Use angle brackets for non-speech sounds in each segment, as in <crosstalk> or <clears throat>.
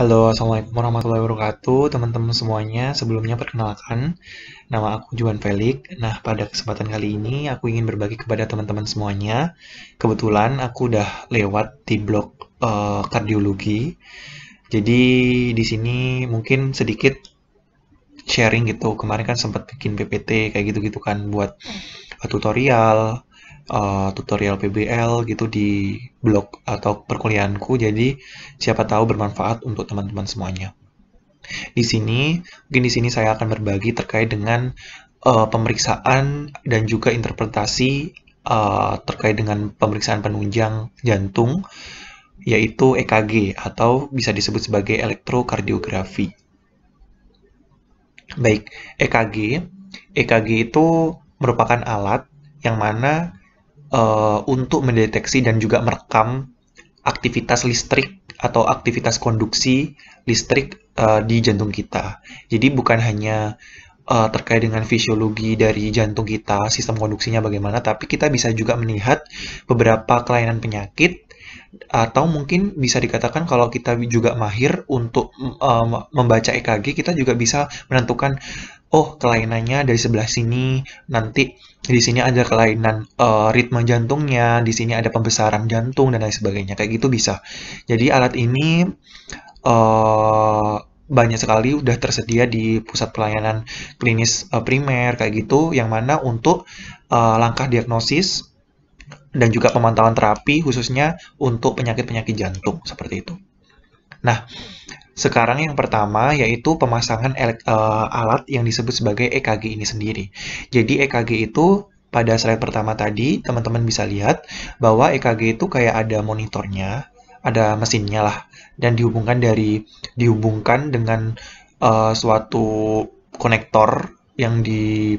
Halo, Assalamualaikum warahmatullahi wabarakatuh, teman-teman semuanya. Sebelumnya perkenalkan, nama aku Juan Felix. Nah, pada kesempatan kali ini aku ingin berbagi kepada teman-teman semuanya. Kebetulan aku udah lewat di blog uh, kardiologi. Jadi di sini mungkin sedikit sharing gitu. Kemarin kan sempat bikin PPT kayak gitu-gitu kan buat eh, tutorial, uh, tutorial PBL gitu di blog atau perkuliahanku. Jadi siapa tahu bermanfaat untuk teman-teman semuanya. Di sini, mungkin di sini saya akan berbagi terkait dengan uh, pemeriksaan dan juga interpretasi uh, terkait dengan pemeriksaan penunjang jantung yaitu EKG atau bisa disebut sebagai elektrokardiografi. Baik, EKG. EKG itu merupakan alat yang mana uh, untuk mendeteksi dan juga merekam aktivitas listrik atau aktivitas konduksi listrik uh, di jantung kita. Jadi bukan hanya uh, terkait dengan fisiologi dari jantung kita, sistem konduksinya bagaimana, tapi kita bisa juga melihat beberapa kelainan penyakit atau mungkin bisa dikatakan kalau kita juga mahir untuk um, membaca EKG, kita juga bisa menentukan oh kelainannya dari sebelah sini nanti di sini ada kelainan uh, ritme jantungnya di sini ada pembesaran jantung dan lain sebagainya kayak gitu bisa jadi alat ini uh, banyak sekali udah tersedia di pusat pelayanan klinis uh, primer kayak gitu yang mana untuk uh, langkah diagnosis dan juga pemantauan terapi khususnya untuk penyakit-penyakit jantung seperti itu. Nah, sekarang yang pertama yaitu pemasangan eh, alat yang disebut sebagai EKG ini sendiri. Jadi EKG itu pada slide pertama tadi, teman-teman bisa lihat bahwa EKG itu kayak ada monitornya, ada mesinnya lah, dan dihubungkan dari dihubungkan dengan uh, suatu konektor yang di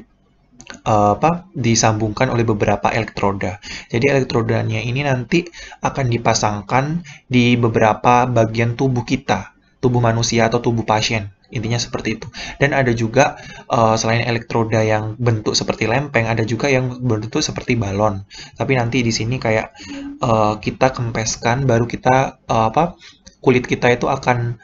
uh, apa disambungkan oleh beberapa elektroda. Jadi elektrodanya ini nanti akan dipasangkan di beberapa bagian tubuh kita tubuh manusia atau tubuh pasien. Intinya seperti itu. Dan ada juga uh, selain elektroda yang bentuk seperti lempeng, ada juga yang bentuk seperti balon. Tapi nanti di sini kayak uh, kita kempeskan, baru kita uh, apa kulit kita itu akan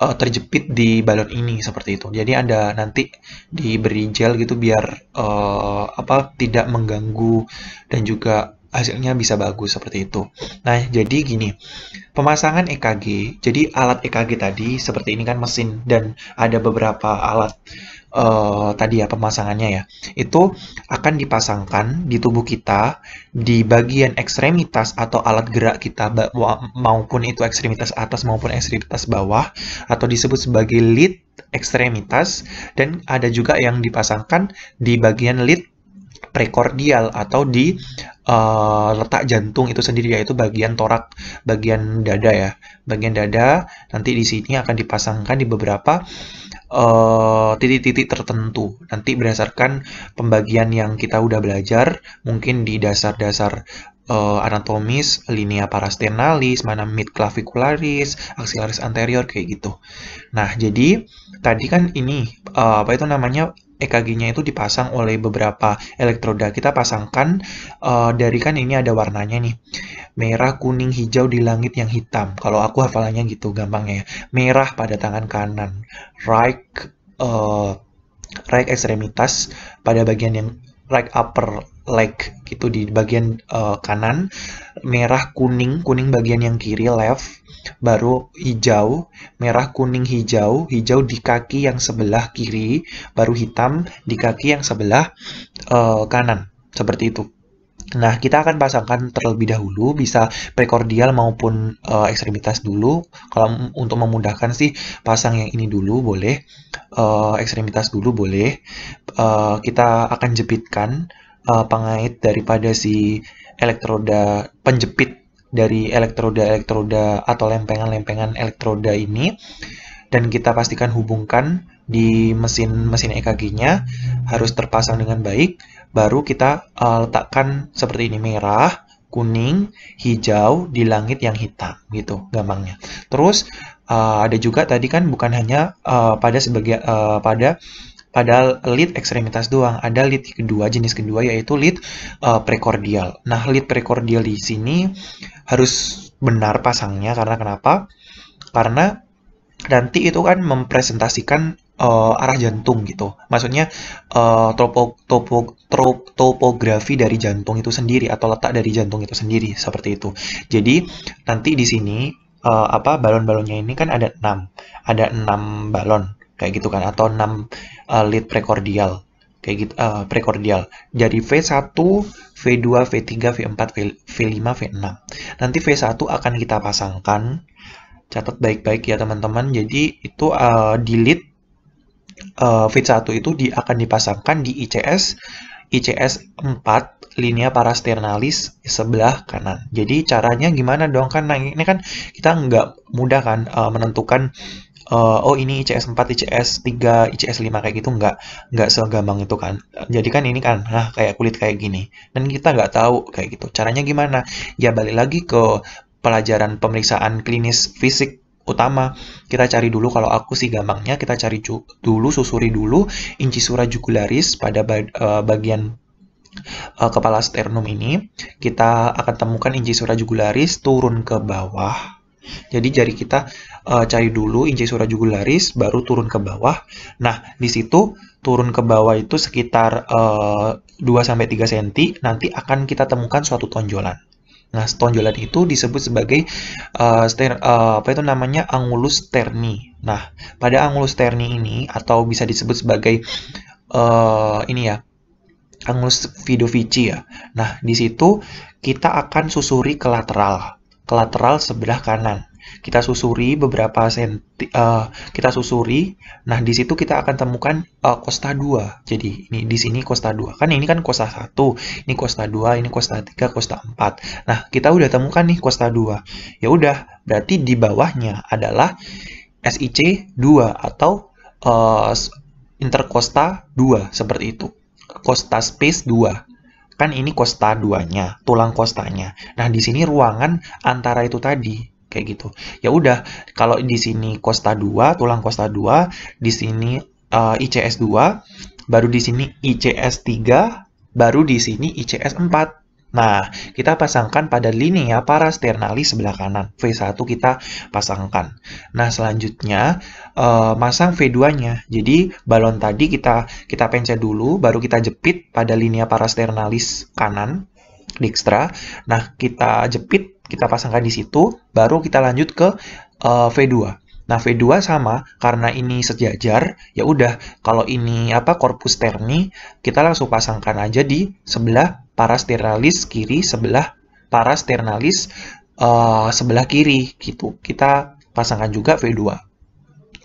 uh, terjepit di balon ini seperti itu. Jadi ada nanti diberi gel gitu biar uh, apa tidak mengganggu dan juga hasilnya bisa bagus seperti itu. Nah, jadi gini, pemasangan EKG, jadi alat EKG tadi seperti ini kan mesin dan ada beberapa alat uh, tadi ya pemasangannya ya, itu akan dipasangkan di tubuh kita di bagian ekstremitas atau alat gerak kita maupun itu ekstremitas atas maupun ekstremitas bawah atau disebut sebagai lead ekstremitas dan ada juga yang dipasangkan di bagian lead prekordial atau di uh, letak jantung itu sendiri yaitu bagian torak, bagian dada ya. Bagian dada nanti di sini akan dipasangkan di beberapa eh, titik-titik uh, tertentu. Nanti berdasarkan pembagian yang kita udah belajar, mungkin di dasar-dasar uh, anatomis, linea parasternalis, mana mid clavicularis, axillaris anterior kayak gitu. Nah, jadi tadi kan ini uh, apa itu namanya EKG-nya itu dipasang oleh beberapa elektroda. Kita pasangkan uh, dari kan ini ada warnanya nih. Merah, kuning, hijau di langit yang hitam. Kalau aku hafalannya gitu gampangnya ya. Merah pada tangan kanan. Right uh, eh, right ekstremitas pada bagian yang right upper Like gitu di bagian uh, kanan, merah kuning, kuning bagian yang kiri left, baru hijau, merah kuning hijau, hijau di kaki yang sebelah kiri, baru hitam di kaki yang sebelah uh, kanan. Seperti itu. Nah, kita akan pasangkan terlebih dahulu, bisa prekordial maupun uh, ekstremitas dulu. Kalau untuk memudahkan sih, pasang yang ini dulu boleh, uh, ekstremitas dulu boleh. Uh, kita akan jepitkan uh, pengait daripada si elektroda penjepit dari elektroda-elektroda atau lempengan-lempengan elektroda ini dan kita pastikan hubungkan di mesin-mesin EKG-nya harus terpasang dengan baik baru kita uh, letakkan seperti ini merah, kuning, hijau di langit yang hitam gitu gampangnya. Terus uh, ada juga tadi kan bukan hanya uh, pada sebagai uh, pada pada lead ekstremitas doang. Ada lead kedua, jenis kedua yaitu lead uh, eh, prekordial. Nah, lead prekordial di sini harus benar pasangnya karena kenapa? Karena nanti itu kan mempresentasikan uh, arah jantung gitu. Maksudnya uh, topo, topo, trop, topografi dari jantung itu sendiri atau letak dari jantung itu sendiri seperti itu. Jadi nanti di sini uh, apa balon-balonnya ini kan ada enam, Ada enam balon kayak gitu kan atau 6 uh, eh, lead precordial kayak gitu uh, precordial. Jadi V1, V2, V3, V4, V5, V6. Nanti V1 akan kita pasangkan. Catat baik-baik ya teman-teman. Jadi itu uh, di lead uh, V1 itu di, akan dipasangkan di ICS ICS 4 linea parasternalis sebelah kanan. Jadi caranya gimana dong kan nah, ini kan kita nggak mudah kan uh, menentukan uh, oh ini ICS 4, ICS 3, ICS 5 kayak gitu nggak nggak segampang itu kan. Jadi kan ini kan nah kayak kulit kayak gini dan kita nggak tahu kayak gitu. Caranya gimana? Ya balik lagi ke pelajaran pemeriksaan klinis fisik utama kita cari dulu kalau aku sih gampangnya kita cari dulu susuri dulu incisura jugularis pada eh, bagian eh, kepala sternum ini kita akan temukan incisura jugularis turun ke bawah jadi jari kita uh, cari dulu injeksi incisura jugularis, baru turun ke bawah. Nah, di situ turun ke bawah itu sekitar uh, 2-3 cm, nanti akan kita temukan suatu tonjolan. Nah, tonjolan itu disebut sebagai uh, ster, uh, apa itu namanya angulus terni. Nah, pada angulus terni ini atau bisa disebut sebagai uh, ini ya, angulus fidovici ya. Nah, di situ kita akan susuri ke lateral ke lateral sebelah kanan. Kita susuri beberapa senti, uh, kita susuri. Nah, di situ kita akan temukan uh, kosta 2. Jadi, ini di sini kosta 2. Kan ini kan kosta 1, ini kosta 2, ini kosta 3, kosta 4. Nah, kita udah temukan nih kosta 2. Ya udah, berarti di bawahnya adalah SIC 2 atau uh, interkosta 2 seperti itu. Kosta space 2. Kan ini kosta duanya, tulang kostanya. Nah, di sini ruangan antara itu tadi kayak gitu. Ya udah, kalau di sini kosta 2, tulang kosta 2, di sini uh, eh, ICS 2, baru di sini ICS 3, baru di sini ICS 4 Nah, kita pasangkan pada lini ya para sternali sebelah kanan. V1 kita pasangkan. Nah, selanjutnya uh, masang V2-nya. Jadi, balon tadi kita kita pencet dulu, baru kita jepit pada lini para sternalis kanan, dextra. Nah, kita jepit, kita pasangkan di situ, baru kita lanjut ke uh, eh, V2. Nah, V2 sama karena ini sejajar, ya udah kalau ini apa korpus terni, kita langsung pasangkan aja di sebelah parasternalis kiri sebelah parasternalis uh, eh, sebelah kiri gitu. Kita pasangkan juga V2.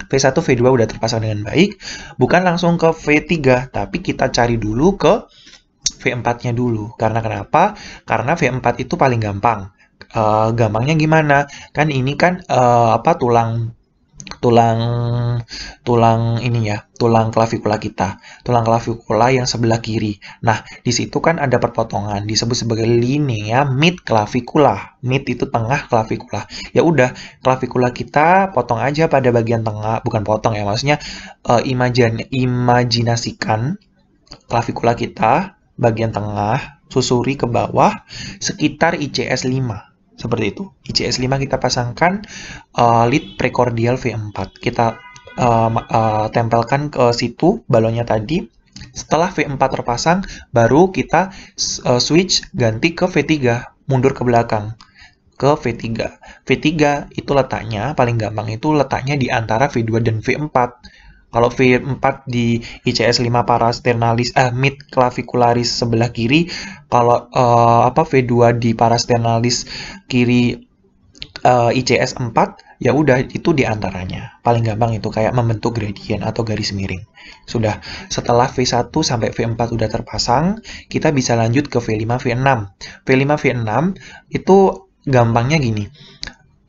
V1, V2 udah terpasang dengan baik, bukan langsung ke V3, tapi kita cari dulu ke V4-nya dulu. Karena kenapa? Karena V4 itu paling gampang. Uh, gampangnya gimana? Kan ini kan uh, apa tulang tulang tulang ini ya, tulang klavikula kita, tulang klavikula yang sebelah kiri. Nah, di situ kan ada perpotongan disebut sebagai linea mid klavikula. Mid itu tengah klavikula. Ya udah, klavikula kita potong aja pada bagian tengah, bukan potong ya, maksudnya uh, eh, imajin imajinasikan klavikula kita bagian tengah susuri ke bawah sekitar ICS 5 seperti itu. ICS5 kita pasangkan uh, lead precordial V4. Kita uh, uh, tempelkan ke situ balonnya tadi. Setelah V4 terpasang, baru kita uh, switch ganti ke V3, mundur ke belakang ke V3. V3 itu letaknya paling gampang itu letaknya di antara V2 dan V4 kalau V4 di ICS 5 parasternalis eh mid clavicularis sebelah kiri, kalau uh, apa V2 di parasternalis kiri uh, eh, ICS 4 ya udah itu diantaranya paling gampang itu kayak membentuk gradien atau garis miring sudah setelah V1 sampai V4 sudah terpasang kita bisa lanjut ke V5 V6 V5 V6 itu gampangnya gini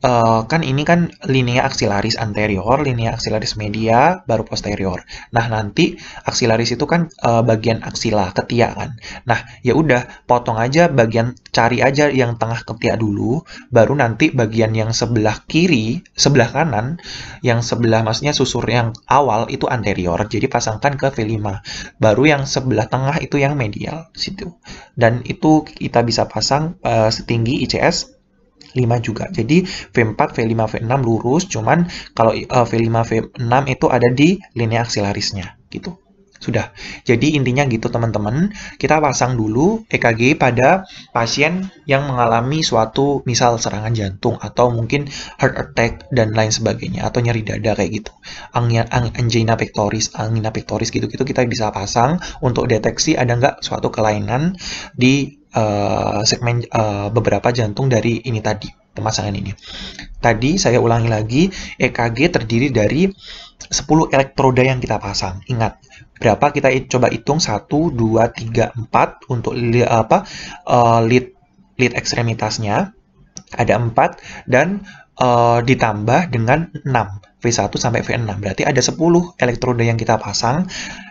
Eh, kan ini kan linea aksilaris anterior, linea aksilaris media, baru posterior. Nah, nanti aksilaris itu kan uh, bagian aksila, ketiak kan. Nah, ya udah potong aja bagian cari aja yang tengah ketiak dulu, baru nanti bagian yang sebelah kiri, sebelah kanan, yang sebelah maksudnya susur yang awal itu anterior. Jadi pasangkan ke V5. Baru yang sebelah tengah itu yang medial situ. Dan itu kita bisa pasang uh, setinggi ICS 5 juga. Jadi V4, V5, V6 lurus, cuman kalau V5, eh, V6 itu ada di linea aksilarisnya gitu. Sudah. Jadi intinya gitu teman-teman, kita pasang dulu EKG pada pasien yang mengalami suatu misal serangan jantung atau mungkin heart attack dan lain sebagainya atau nyeri dada kayak gitu. angina pectoris, angina pectoris gitu-gitu kita bisa pasang untuk deteksi ada nggak suatu kelainan di uh, segmen uh, beberapa jantung dari ini tadi pemasangan ini. Tadi saya ulangi lagi, EKG terdiri dari 10 elektroda yang kita pasang. Ingat, berapa kita coba hitung 1 2 3 4 untuk li, apa uh, lead lead ekstremitasnya ada 4 dan uh, ditambah dengan 6. V1 sampai V6. Berarti ada 10 elektrode yang kita pasang,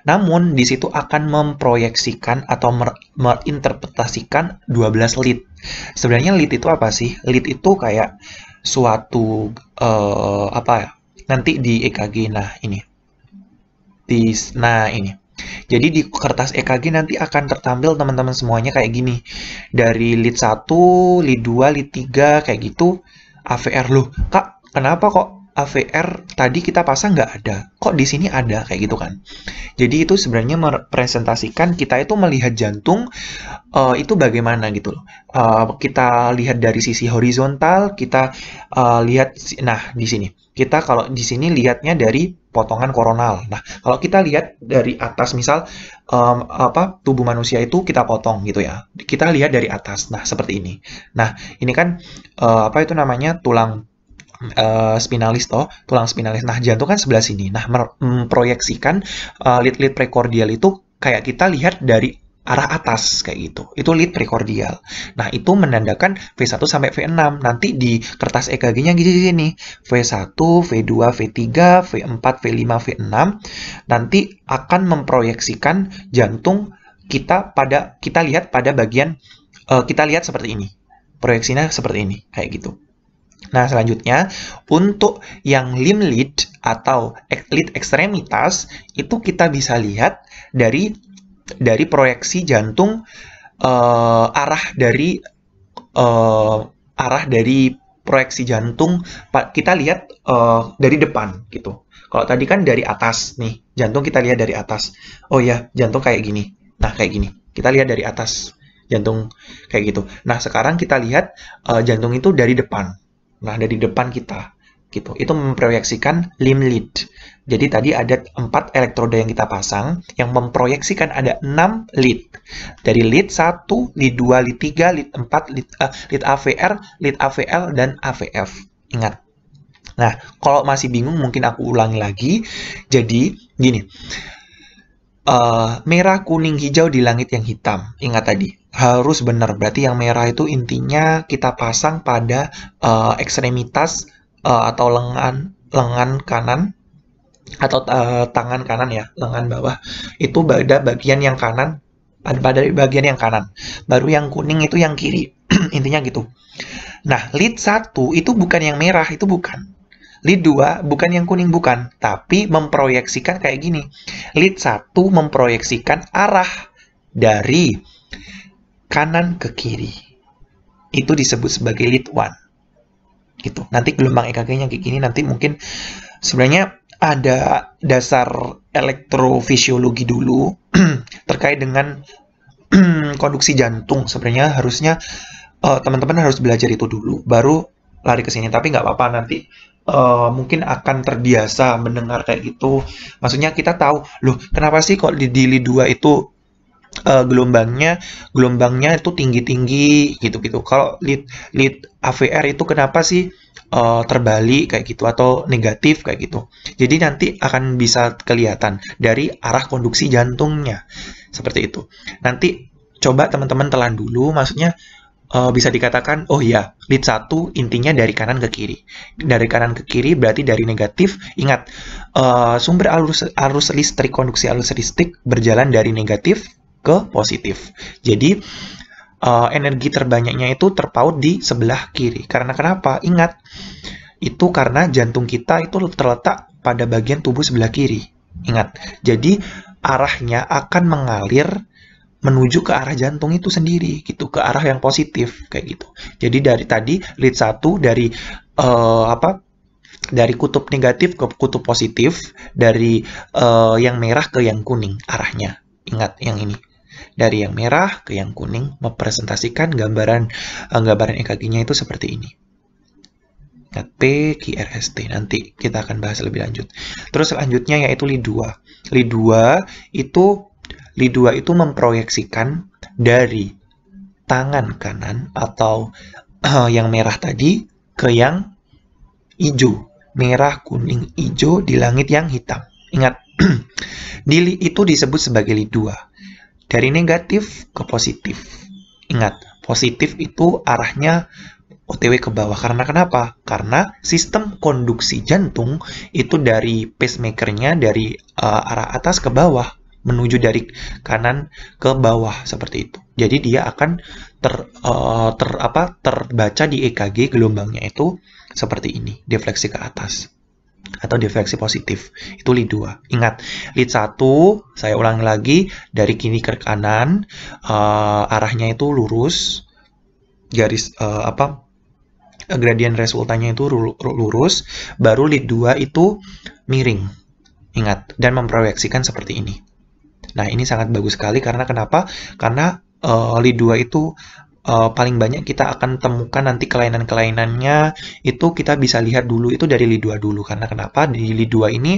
namun di situ akan memproyeksikan atau menginterpretasikan 12 lead. Sebenarnya lead itu apa sih? Lead itu kayak suatu uh, apa ya? Nanti di EKG nah ini. Di nah ini. Jadi di kertas EKG nanti akan tertampil teman-teman semuanya kayak gini. Dari lead 1, lead 2, lead 3 kayak gitu AVR loh. Kak, kenapa kok AVR tadi kita pasang nggak ada, kok di sini ada kayak gitu kan? Jadi itu sebenarnya merepresentasikan kita itu melihat jantung uh, itu bagaimana gitu loh. Uh, kita lihat dari sisi horizontal, kita uh, lihat, nah di sini kita kalau di sini lihatnya dari potongan koronal. Nah kalau kita lihat dari atas misal um, apa tubuh manusia itu kita potong gitu ya, kita lihat dari atas. Nah seperti ini. Nah ini kan uh, apa itu namanya tulang Hmm. Eh, spinalis toh, tulang spinalis. Nah, jantung kan sebelah sini. Nah, memproyeksikan uh, eh, lid-lid prekordial itu kayak kita lihat dari arah atas kayak gitu. Itu lead prekordial. Nah, itu menandakan V1 sampai V6. Nanti di kertas EKG-nya gini gini V1, V2, V3, V4, V5, V6 nanti akan memproyeksikan jantung kita pada kita lihat pada bagian uh, kita lihat seperti ini. Proyeksinya seperti ini, kayak gitu. Nah, selanjutnya untuk yang limb lead atau lead ekstremitas itu kita bisa lihat dari dari proyeksi jantung uh, arah dari uh, arah dari proyeksi jantung kita lihat uh, dari depan gitu. Kalau tadi kan dari atas nih, jantung kita lihat dari atas. Oh ya, jantung kayak gini. Nah, kayak gini. Kita lihat dari atas jantung kayak gitu. Nah, sekarang kita lihat uh, jantung itu dari depan Nah, ada di depan kita. Gitu. Itu memproyeksikan limb lead. Jadi tadi ada empat elektroda yang kita pasang, yang memproyeksikan ada 6 lead. Dari lead 1, lead 2, lead 3, lead 4, lead, uh, lead AVR, lead AVL, dan AVF. Ingat. Nah, kalau masih bingung mungkin aku ulangi lagi. Jadi, gini uh, merah, kuning, hijau di langit yang hitam. Ingat tadi, harus benar. Berarti yang merah itu intinya kita pasang pada uh, ekstremitas uh, atau lengan lengan kanan atau uh, tangan kanan ya, lengan bawah. Itu pada bagian yang kanan, pada bagian yang kanan. Baru yang kuning itu yang kiri. <clears throat> intinya gitu. Nah, lead 1 itu bukan yang merah, itu bukan. Lead 2 bukan yang kuning bukan, tapi memproyeksikan kayak gini. Lead 1 memproyeksikan arah dari kanan ke kiri. Itu disebut sebagai lead 1. Gitu. Nanti gelombang EKG-nya kayak gini nanti mungkin sebenarnya ada dasar elektrofisiologi dulu <clears throat> terkait dengan <clears throat> konduksi jantung sebenarnya harusnya eh, teman-teman uh, harus belajar itu dulu baru lari ke sini tapi nggak apa-apa nanti uh, mungkin akan terbiasa mendengar kayak gitu. Maksudnya kita tahu, loh kenapa sih kok di Dili 2 itu uh, gelombangnya gelombangnya itu tinggi-tinggi gitu-gitu. Kalau lead lead AVR itu kenapa sih eh, terbalik kayak gitu atau negatif kayak gitu. Jadi nanti akan bisa kelihatan dari arah konduksi jantungnya. Seperti itu. Nanti coba teman-teman telan dulu maksudnya uh, bisa dikatakan, oh ya, lead 1 intinya dari kanan ke kiri. Dari kanan ke kiri berarti dari negatif. Ingat, uh, sumber arus, arus listrik, konduksi arus listrik berjalan dari negatif ke positif. Jadi, uh, energi terbanyaknya itu terpaut di sebelah kiri. Karena kenapa? Ingat, itu karena jantung kita itu terletak pada bagian tubuh sebelah kiri. Ingat, jadi arahnya akan mengalir menuju ke arah jantung itu sendiri gitu ke arah yang positif kayak gitu jadi dari tadi lead satu dari uh, apa dari kutub negatif ke kutub positif dari uh, yang merah ke yang kuning arahnya ingat yang ini dari yang merah ke yang kuning mempresentasikan gambaran uh, gambaran EKG-nya itu seperti ini Ingat P, Q, R, S, T. Nanti kita akan bahas lebih lanjut. Terus selanjutnya yaitu LI2. LI2 itu Lidua itu memproyeksikan dari tangan kanan atau uh, <clears throat> yang merah tadi ke yang hijau. Merah, kuning, hijau di langit yang hitam. Ingat, dili <clears throat> itu disebut sebagai lidua. Dari negatif ke positif. Ingat, positif itu arahnya OTW ke bawah. Karena kenapa? Karena sistem konduksi jantung itu dari pacemakernya dari uh, arah atas ke bawah menuju dari kanan ke bawah seperti itu. Jadi dia akan ter, uh, ter apa terbaca di EKG gelombangnya itu seperti ini, defleksi ke atas atau defleksi positif. Itu lead 2. Ingat, lead 1 saya ulang lagi dari kini ke kanan uh, arahnya itu lurus garis uh, apa gradien resultanya itu lurus, baru lead 2 itu miring. Ingat, dan memproyeksikan seperti ini. Nah, ini sangat bagus sekali karena kenapa? Karena uh, lead 2 itu uh, paling banyak kita akan temukan nanti kelainan-kelainannya itu kita bisa lihat dulu itu dari lidua 2 dulu karena kenapa di lidua 2 ini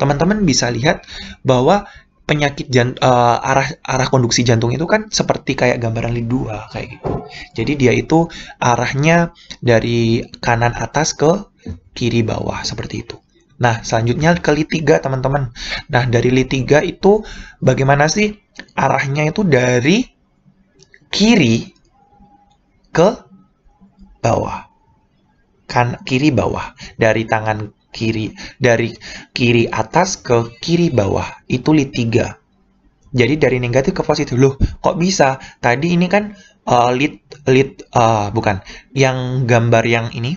teman-teman bisa lihat bahwa penyakit jant uh, eh, arah arah konduksi jantung itu kan seperti kayak gambaran LID 2 kayak gitu. Jadi dia itu arahnya dari kanan atas ke kiri bawah seperti itu. Nah, selanjutnya ke litiga, teman-teman. Nah, dari 3 itu bagaimana sih arahnya itu dari kiri ke bawah. Kan kiri bawah, dari tangan kiri dari kiri atas ke kiri bawah. Itu 3. Jadi dari negatif ke positif. Loh, kok bisa? Tadi ini kan uh, eh, lead lit uh, eh, bukan yang gambar yang ini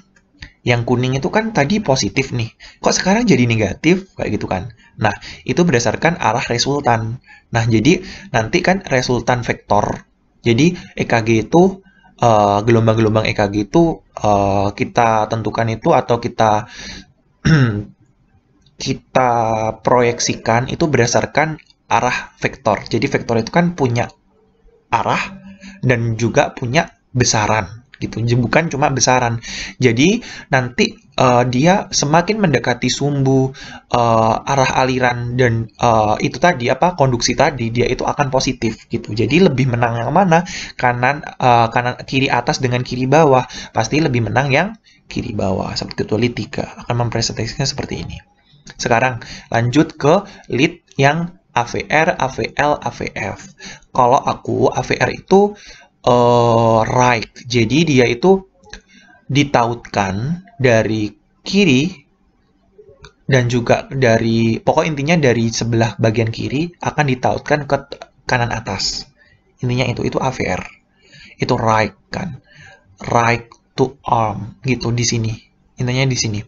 yang kuning itu kan tadi positif nih. Kok sekarang jadi negatif? Kayak gitu kan. Nah, itu berdasarkan arah resultan. Nah, jadi nanti kan resultan vektor. Jadi EKG itu eh, gelombang-gelombang uh, e EKG itu uh, kita tentukan itu atau kita <clears throat> kita proyeksikan itu berdasarkan arah vektor. Jadi vektor itu kan punya arah dan juga punya besaran gitu bukan cuma besaran jadi nanti uh, dia semakin mendekati sumbu uh, arah aliran dan uh, itu tadi apa konduksi tadi dia itu akan positif gitu jadi lebih menang yang mana kanan uh, kanan kiri atas dengan kiri bawah pasti lebih menang yang kiri bawah seperti itu lead 3 akan mempresentasikannya seperti ini sekarang lanjut ke lead yang AVR, AVL, AVF. Kalau aku AVR itu uh, right. Jadi dia itu ditautkan dari kiri dan juga dari pokok intinya dari sebelah bagian kiri akan ditautkan ke kanan atas. Intinya itu itu AVR. Itu right kan. Right to arm gitu di sini. Intinya di sini.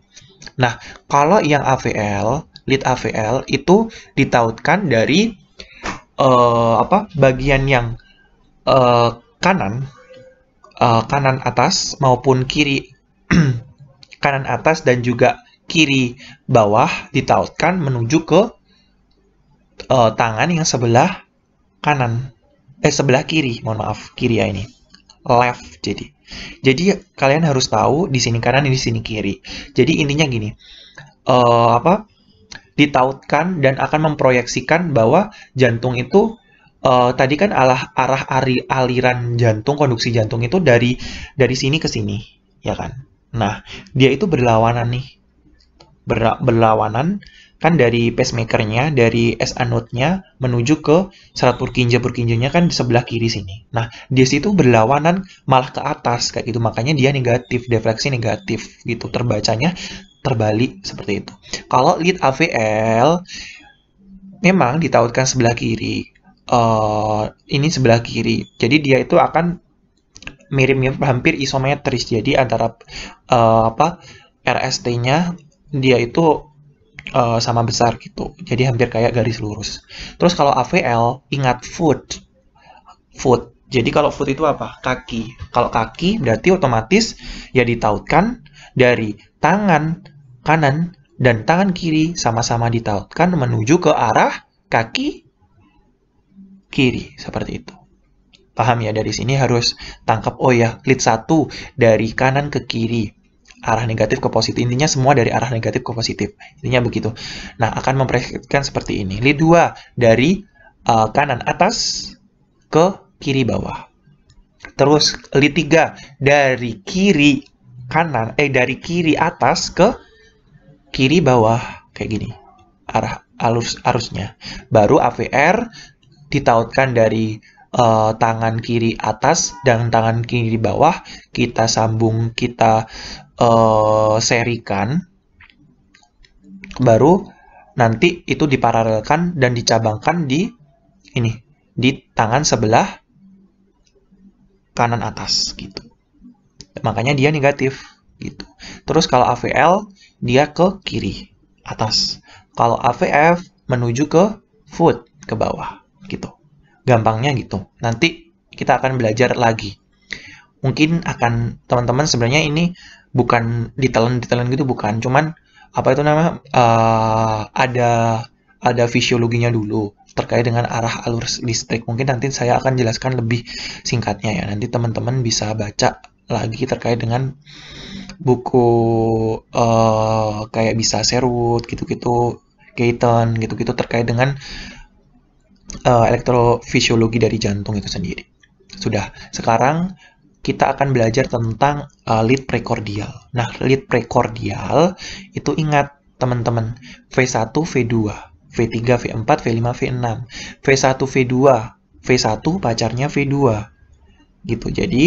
Nah, kalau yang AVL, lead AVL itu ditautkan dari uh, apa? bagian yang uh, kanan uh, kanan atas maupun kiri <clears throat> kanan atas dan juga kiri bawah ditautkan menuju ke uh, tangan yang sebelah kanan eh sebelah kiri mohon maaf kiri ya ini left jadi jadi kalian harus tahu di sini kanan di sini kiri jadi intinya gini uh, apa ditautkan dan akan memproyeksikan bahwa jantung itu uh, tadi kan arah arah aliran jantung konduksi jantung itu dari dari sini ke sini ya kan nah dia itu berlawanan nih Ber, berlawanan kan dari pacemakernya dari S anode-nya menuju ke serat Purkinje Purkinjenya kan di sebelah kiri sini nah dia situ berlawanan malah ke atas kayak gitu makanya dia negatif defleksi negatif gitu terbacanya terbalik seperti itu kalau lead AVL memang ditautkan sebelah kiri Eh, ini sebelah kiri. Jadi dia itu akan mirip-mirip hampir isometris. Jadi antara uh, apa RST-nya dia itu uh, sama besar gitu. Jadi hampir kayak garis lurus. Terus kalau AVL ingat foot. Foot. Jadi kalau foot itu apa? Kaki. Kalau kaki berarti otomatis ya ditautkan dari tangan kanan dan tangan kiri sama-sama ditautkan menuju ke arah kaki kiri seperti itu. Paham ya dari sini harus tangkap oh ya lead satu dari kanan ke kiri arah negatif ke positif. Intinya semua dari arah negatif ke positif. Intinya begitu. Nah, akan memproyeksikan seperti ini. Lead dua dari uh, kanan atas ke kiri bawah. Terus lead tiga dari kiri kanan eh dari kiri atas ke kiri bawah kayak gini. Arah alur arusnya. Baru AVR ditautkan dari uh, tangan kiri atas dan tangan kiri bawah kita sambung kita uh, serikan baru nanti itu diparalelkan dan dicabangkan di ini di tangan sebelah kanan atas gitu makanya dia negatif gitu terus kalau AVL dia ke kiri atas kalau AVF menuju ke foot ke bawah gitu. Gampangnya gitu. Nanti kita akan belajar lagi. Mungkin akan teman-teman sebenarnya ini bukan ditelan-ditelan gitu bukan, cuman apa itu nama? uh, eh, ada ada fisiologinya dulu terkait dengan arah alur listrik. Mungkin nanti saya akan jelaskan lebih singkatnya ya. Nanti teman-teman bisa baca lagi terkait dengan buku uh, kayak bisa serut gitu-gitu, Gaiton gitu-gitu terkait dengan uh, elektrofisiologi dari jantung itu sendiri. Sudah, sekarang kita akan belajar tentang uh, lead prekordial. Nah, lead prekordial itu ingat teman-teman, V1, V2, V3, V4, V5, V6, V1, V2, V1 pacarnya V2. Gitu. Jadi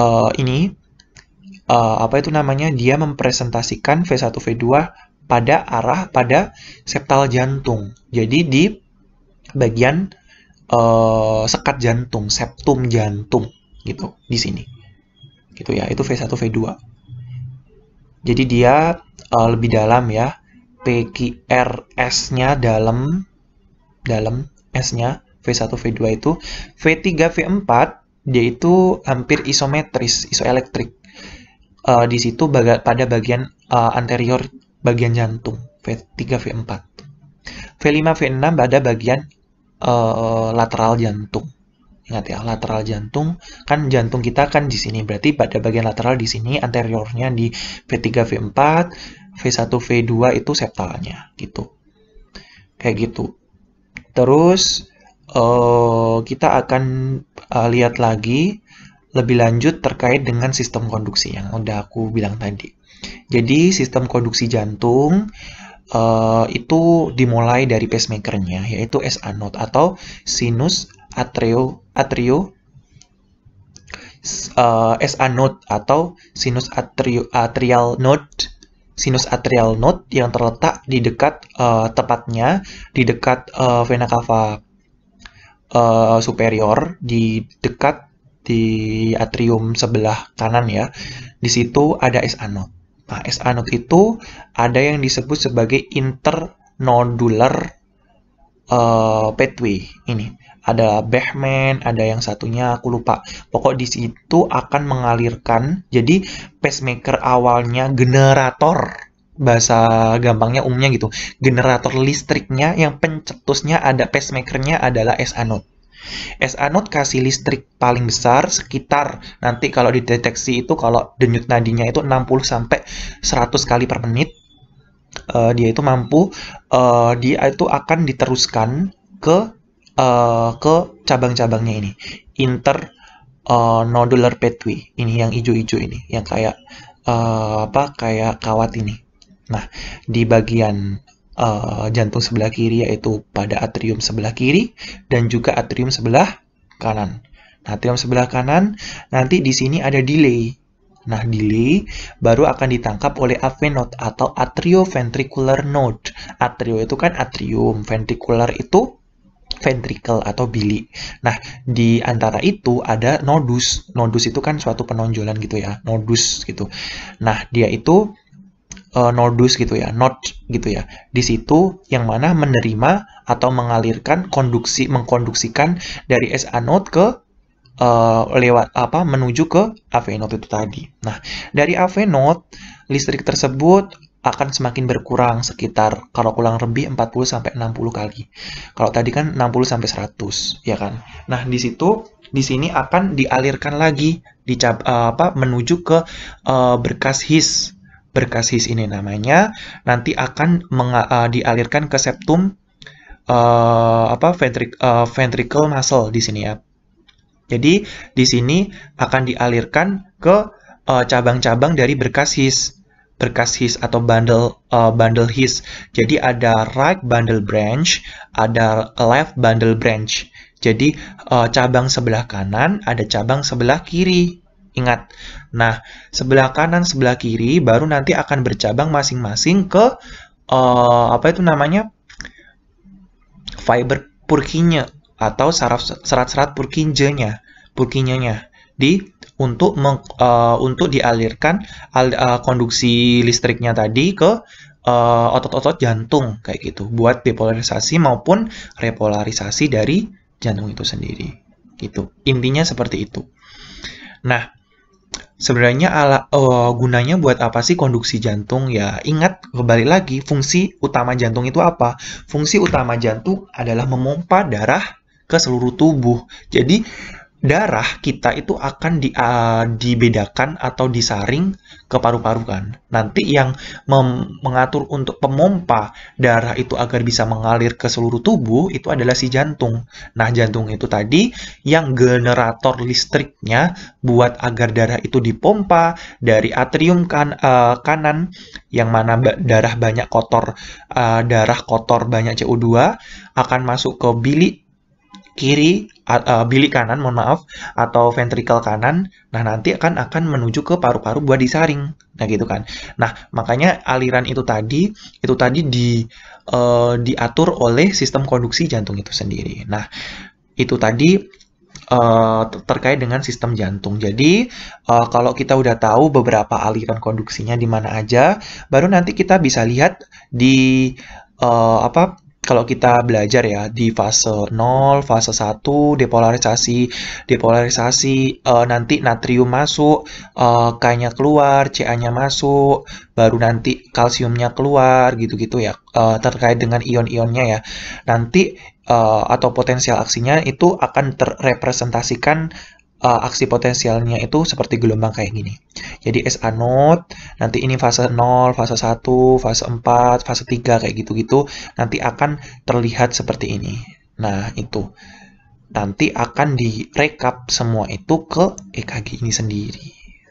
uh, ini uh, apa itu namanya? Dia mempresentasikan V1, V2 pada arah pada septal jantung. Jadi di bagian uh, sekat jantung, septum jantung gitu di sini. Gitu ya, itu V1 V2. Jadi dia uh, lebih dalam ya. PQRS-nya dalam dalam S-nya V1 V2 itu V3 V4 dia itu hampir isometris, isoelektrik. Uh, di situ baga pada bagian uh, anterior bagian jantung V3 V4. V5 V6 pada bagian Eh, lateral jantung. Ingat ya, lateral jantung kan jantung kita kan di sini berarti pada bagian lateral di sini anteriornya di V3 V4, V1 V2 itu septalnya gitu. Kayak gitu. Terus uh, kita akan uh, lihat lagi lebih lanjut terkait dengan sistem konduksi yang udah aku bilang tadi. Jadi sistem konduksi jantung Eh, itu dimulai dari pacemakernya yaitu SA node atau sinus atrio atrio uh, eh, SA node atau sinus atrio, atrial node sinus atrial node yang terletak di dekat uh, tepatnya di dekat uh, vena cava uh, superior di dekat di atrium sebelah kanan ya. Di situ ada SA node. Nah, SA node itu ada yang disebut sebagai internodular uh, pathway ini. Ada Behmen, ada yang satunya aku lupa. Pokok di situ akan mengalirkan. Jadi pacemaker awalnya generator bahasa gampangnya umumnya gitu. Generator listriknya yang pencetusnya ada pacemakernya adalah SA node. SA node kasih listrik paling besar sekitar nanti kalau dideteksi itu kalau denyut nadinya itu 60 sampai 100 kali per menit uh, dia itu mampu uh, dia itu akan diteruskan ke uh, ke cabang-cabangnya ini inter uh, nodular pathway ini yang hijau-hijau ini yang kayak uh, apa kayak kawat ini nah di bagian Eh, jantung sebelah kiri yaitu pada atrium sebelah kiri dan juga atrium sebelah kanan. Nah, atrium sebelah kanan nanti di sini ada delay. Nah, delay baru akan ditangkap oleh AV node atau atrioventricular node. Atrio itu kan atrium, ventricular itu ventricle atau bili. Nah, di antara itu ada nodus. Nodus itu kan suatu penonjolan gitu ya, nodus gitu. Nah, dia itu uh, nodus gitu ya, node gitu ya. Di situ yang mana menerima atau mengalirkan konduksi mengkonduksikan dari SA node ke uh, lewat apa menuju ke AV node itu tadi. Nah, dari AV node listrik tersebut akan semakin berkurang sekitar kalau kurang lebih 40 sampai 60 kali. Kalau tadi kan 60 sampai 100, ya kan. Nah, di situ di sini akan dialirkan lagi di uh, eh, apa menuju ke uh, berkas his berkasis ini namanya nanti akan uh, dialirkan ke septum uh, apa ventric- uh, eh, ventricle muscle di sini ya. Jadi di sini akan dialirkan ke cabang-cabang uh, dari berkas his berkas his atau bundle uh, bundle his. Jadi ada right bundle branch, ada left bundle branch. Jadi uh, cabang sebelah kanan, ada cabang sebelah kiri. Ingat. Nah, sebelah kanan, sebelah kiri baru nanti akan bercabang masing-masing ke uh, apa itu namanya? fiber Purkinje atau serat-serat Purkinjenya, Purkinjenya di untuk meng, uh, untuk dialirkan al, uh, konduksi listriknya tadi ke otot-otot uh, jantung kayak gitu buat depolarisasi maupun repolarisasi dari jantung itu sendiri gitu intinya seperti itu nah sebenarnya ala uh, gunanya buat apa sih konduksi jantung? Ya, ingat kembali lagi fungsi utama jantung itu apa? Fungsi utama jantung adalah memompa darah ke seluruh tubuh. Jadi darah kita itu akan di, uh, dibedakan atau disaring ke paru-paru kan. Nanti yang mengatur untuk pemompa darah itu agar bisa mengalir ke seluruh tubuh itu adalah si jantung. Nah, jantung itu tadi yang generator listriknya buat agar darah itu dipompa dari atrium kan, uh, kanan yang mana darah banyak kotor, uh, darah kotor banyak CO2 akan masuk ke bilik kiri uh, bilik kanan, mohon maaf, atau ventrikel kanan, nah nanti akan akan menuju ke paru-paru buat disaring, nah gitu kan. Nah makanya aliran itu tadi itu tadi di uh, diatur oleh sistem konduksi jantung itu sendiri. Nah itu tadi uh, terkait dengan sistem jantung. Jadi uh, kalau kita udah tahu beberapa aliran konduksinya di mana aja, baru nanti kita bisa lihat di uh, apa kalau kita belajar ya di fase 0, fase 1, depolarisasi, depolarisasi e, nanti natrium masuk, e, K-nya keluar, Ca-nya masuk, baru nanti kalsiumnya keluar gitu-gitu ya e, terkait dengan ion-ionnya ya. Nanti e, atau potensial aksinya itu akan terrepresentasikan uh, aksi potensialnya itu seperti gelombang kayak gini. Jadi S anode, nanti ini fase 0, fase 1, fase 4, fase 3 kayak gitu-gitu, nanti akan terlihat seperti ini. Nah, itu. Nanti akan direkap semua itu ke EKG ini sendiri.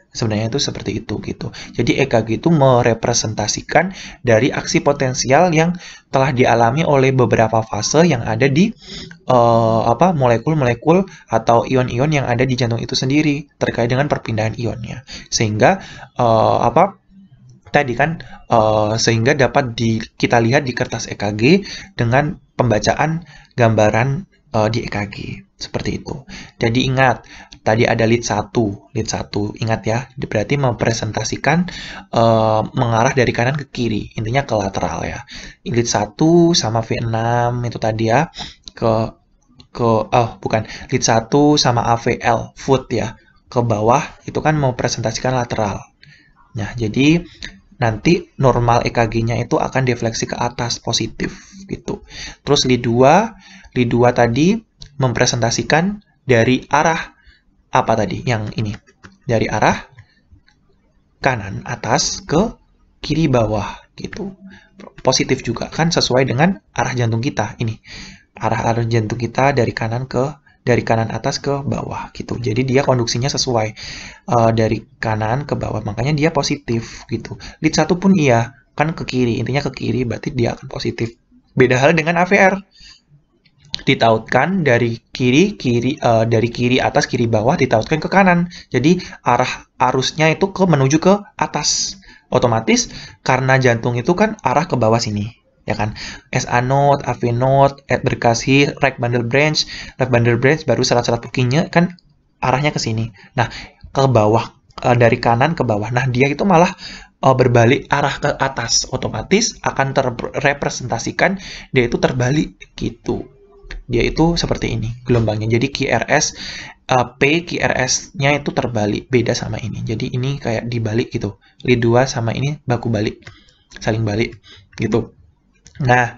Sebenarnya itu seperti itu gitu. Jadi EKG itu merepresentasikan dari aksi potensial yang telah dialami oleh beberapa fase yang ada di uh, apa molekul-molekul atau ion-ion yang ada di jantung itu sendiri terkait dengan perpindahan ionnya. Sehingga uh, apa tadi kan uh, sehingga dapat di, kita lihat di kertas EKG dengan pembacaan gambaran uh, di EKG seperti itu. Jadi ingat Tadi ada lead 1, lead 1 ingat ya, berarti mempresentasikan uh, mengarah dari kanan ke kiri, intinya ke lateral ya. Lead 1 sama V6 itu tadi ya, ke ke oh bukan lead 1 sama AVL foot ya ke bawah itu kan mempresentasikan lateral. Nah, jadi nanti normal EKG-nya itu akan defleksi ke atas positif gitu. Terus lead 2, lead 2 tadi mempresentasikan dari arah apa tadi? Yang ini. Dari arah kanan atas ke kiri bawah gitu. Positif juga kan sesuai dengan arah jantung kita ini. Arah-arah jantung kita dari kanan ke dari kanan atas ke bawah gitu. Jadi dia konduksinya sesuai uh, dari kanan ke bawah. Makanya dia positif gitu. Lead satu pun iya, kan ke kiri. Intinya ke kiri berarti dia akan positif. Beda hal dengan AVR ditautkan dari kiri kiri uh, dari kiri atas kiri bawah ditautkan ke kanan. Jadi arah arusnya itu ke menuju ke atas. Otomatis karena jantung itu kan arah ke bawah sini, ya kan? SA node, AV node, berkasi right bundle branch, left bundle branch baru serat-serat pukinya kan arahnya ke sini. Nah, ke bawah uh, dari kanan ke bawah. Nah, dia itu malah uh, berbalik arah ke atas, otomatis akan terrepresentasikan dia itu terbalik gitu dia itu seperti ini gelombangnya. Jadi QRS uh, eh, P QRS-nya itu terbalik beda sama ini. Jadi ini kayak dibalik gitu. Li 2 sama ini baku balik. Saling balik gitu. Nah,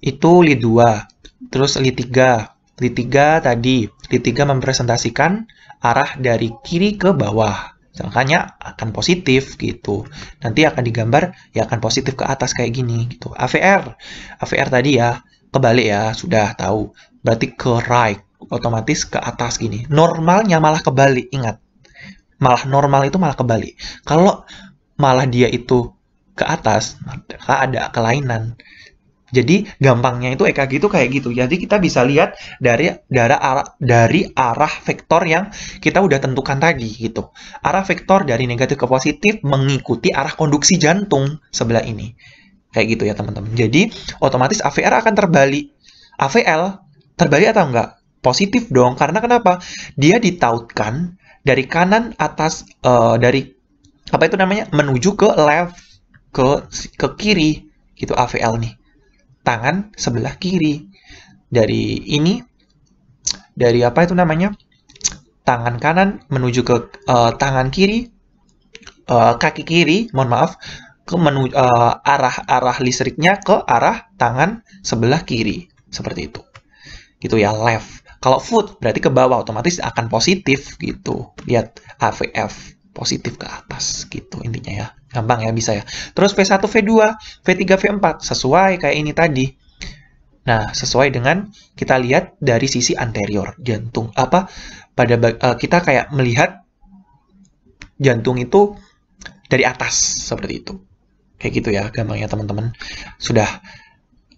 itu Li 2. Terus Li 3. Li 3 tadi, Li 3 mempresentasikan arah dari kiri ke bawah. Makanya akan positif gitu. Nanti akan digambar ya akan positif ke atas kayak gini gitu. AVR. AVR tadi ya, kebalik ya, sudah tahu. Berarti ke right, otomatis ke atas gini. Normalnya malah kebalik, ingat. Malah normal itu malah kebalik. Kalau malah dia itu ke atas, maka ada kelainan. Jadi gampangnya itu EKG itu kayak gitu. Jadi kita bisa lihat dari dari arah dari arah vektor yang kita udah tentukan tadi gitu. Arah vektor dari negatif ke positif mengikuti arah konduksi jantung sebelah ini. Kayak gitu ya teman-teman. Jadi otomatis AVR akan terbalik. AVL terbalik atau enggak? Positif dong. Karena kenapa? Dia ditautkan dari kanan atas uh, dari apa itu namanya? menuju ke left ke ke kiri gitu AVL nih. Tangan sebelah kiri. Dari ini dari apa itu namanya? tangan kanan menuju ke uh, tangan kiri, uh, kaki kiri, mohon maaf, ke menu, arah eh, arah arah listriknya ke arah tangan sebelah kiri seperti itu gitu ya left kalau foot berarti ke bawah otomatis akan positif gitu lihat AVF positif ke atas gitu intinya ya gampang ya bisa ya terus V1 V2 V3 V4 sesuai kayak ini tadi nah sesuai dengan kita lihat dari sisi anterior jantung apa pada uh, kita kayak melihat jantung itu dari atas seperti itu Kayak gitu ya gampangnya teman-teman. Sudah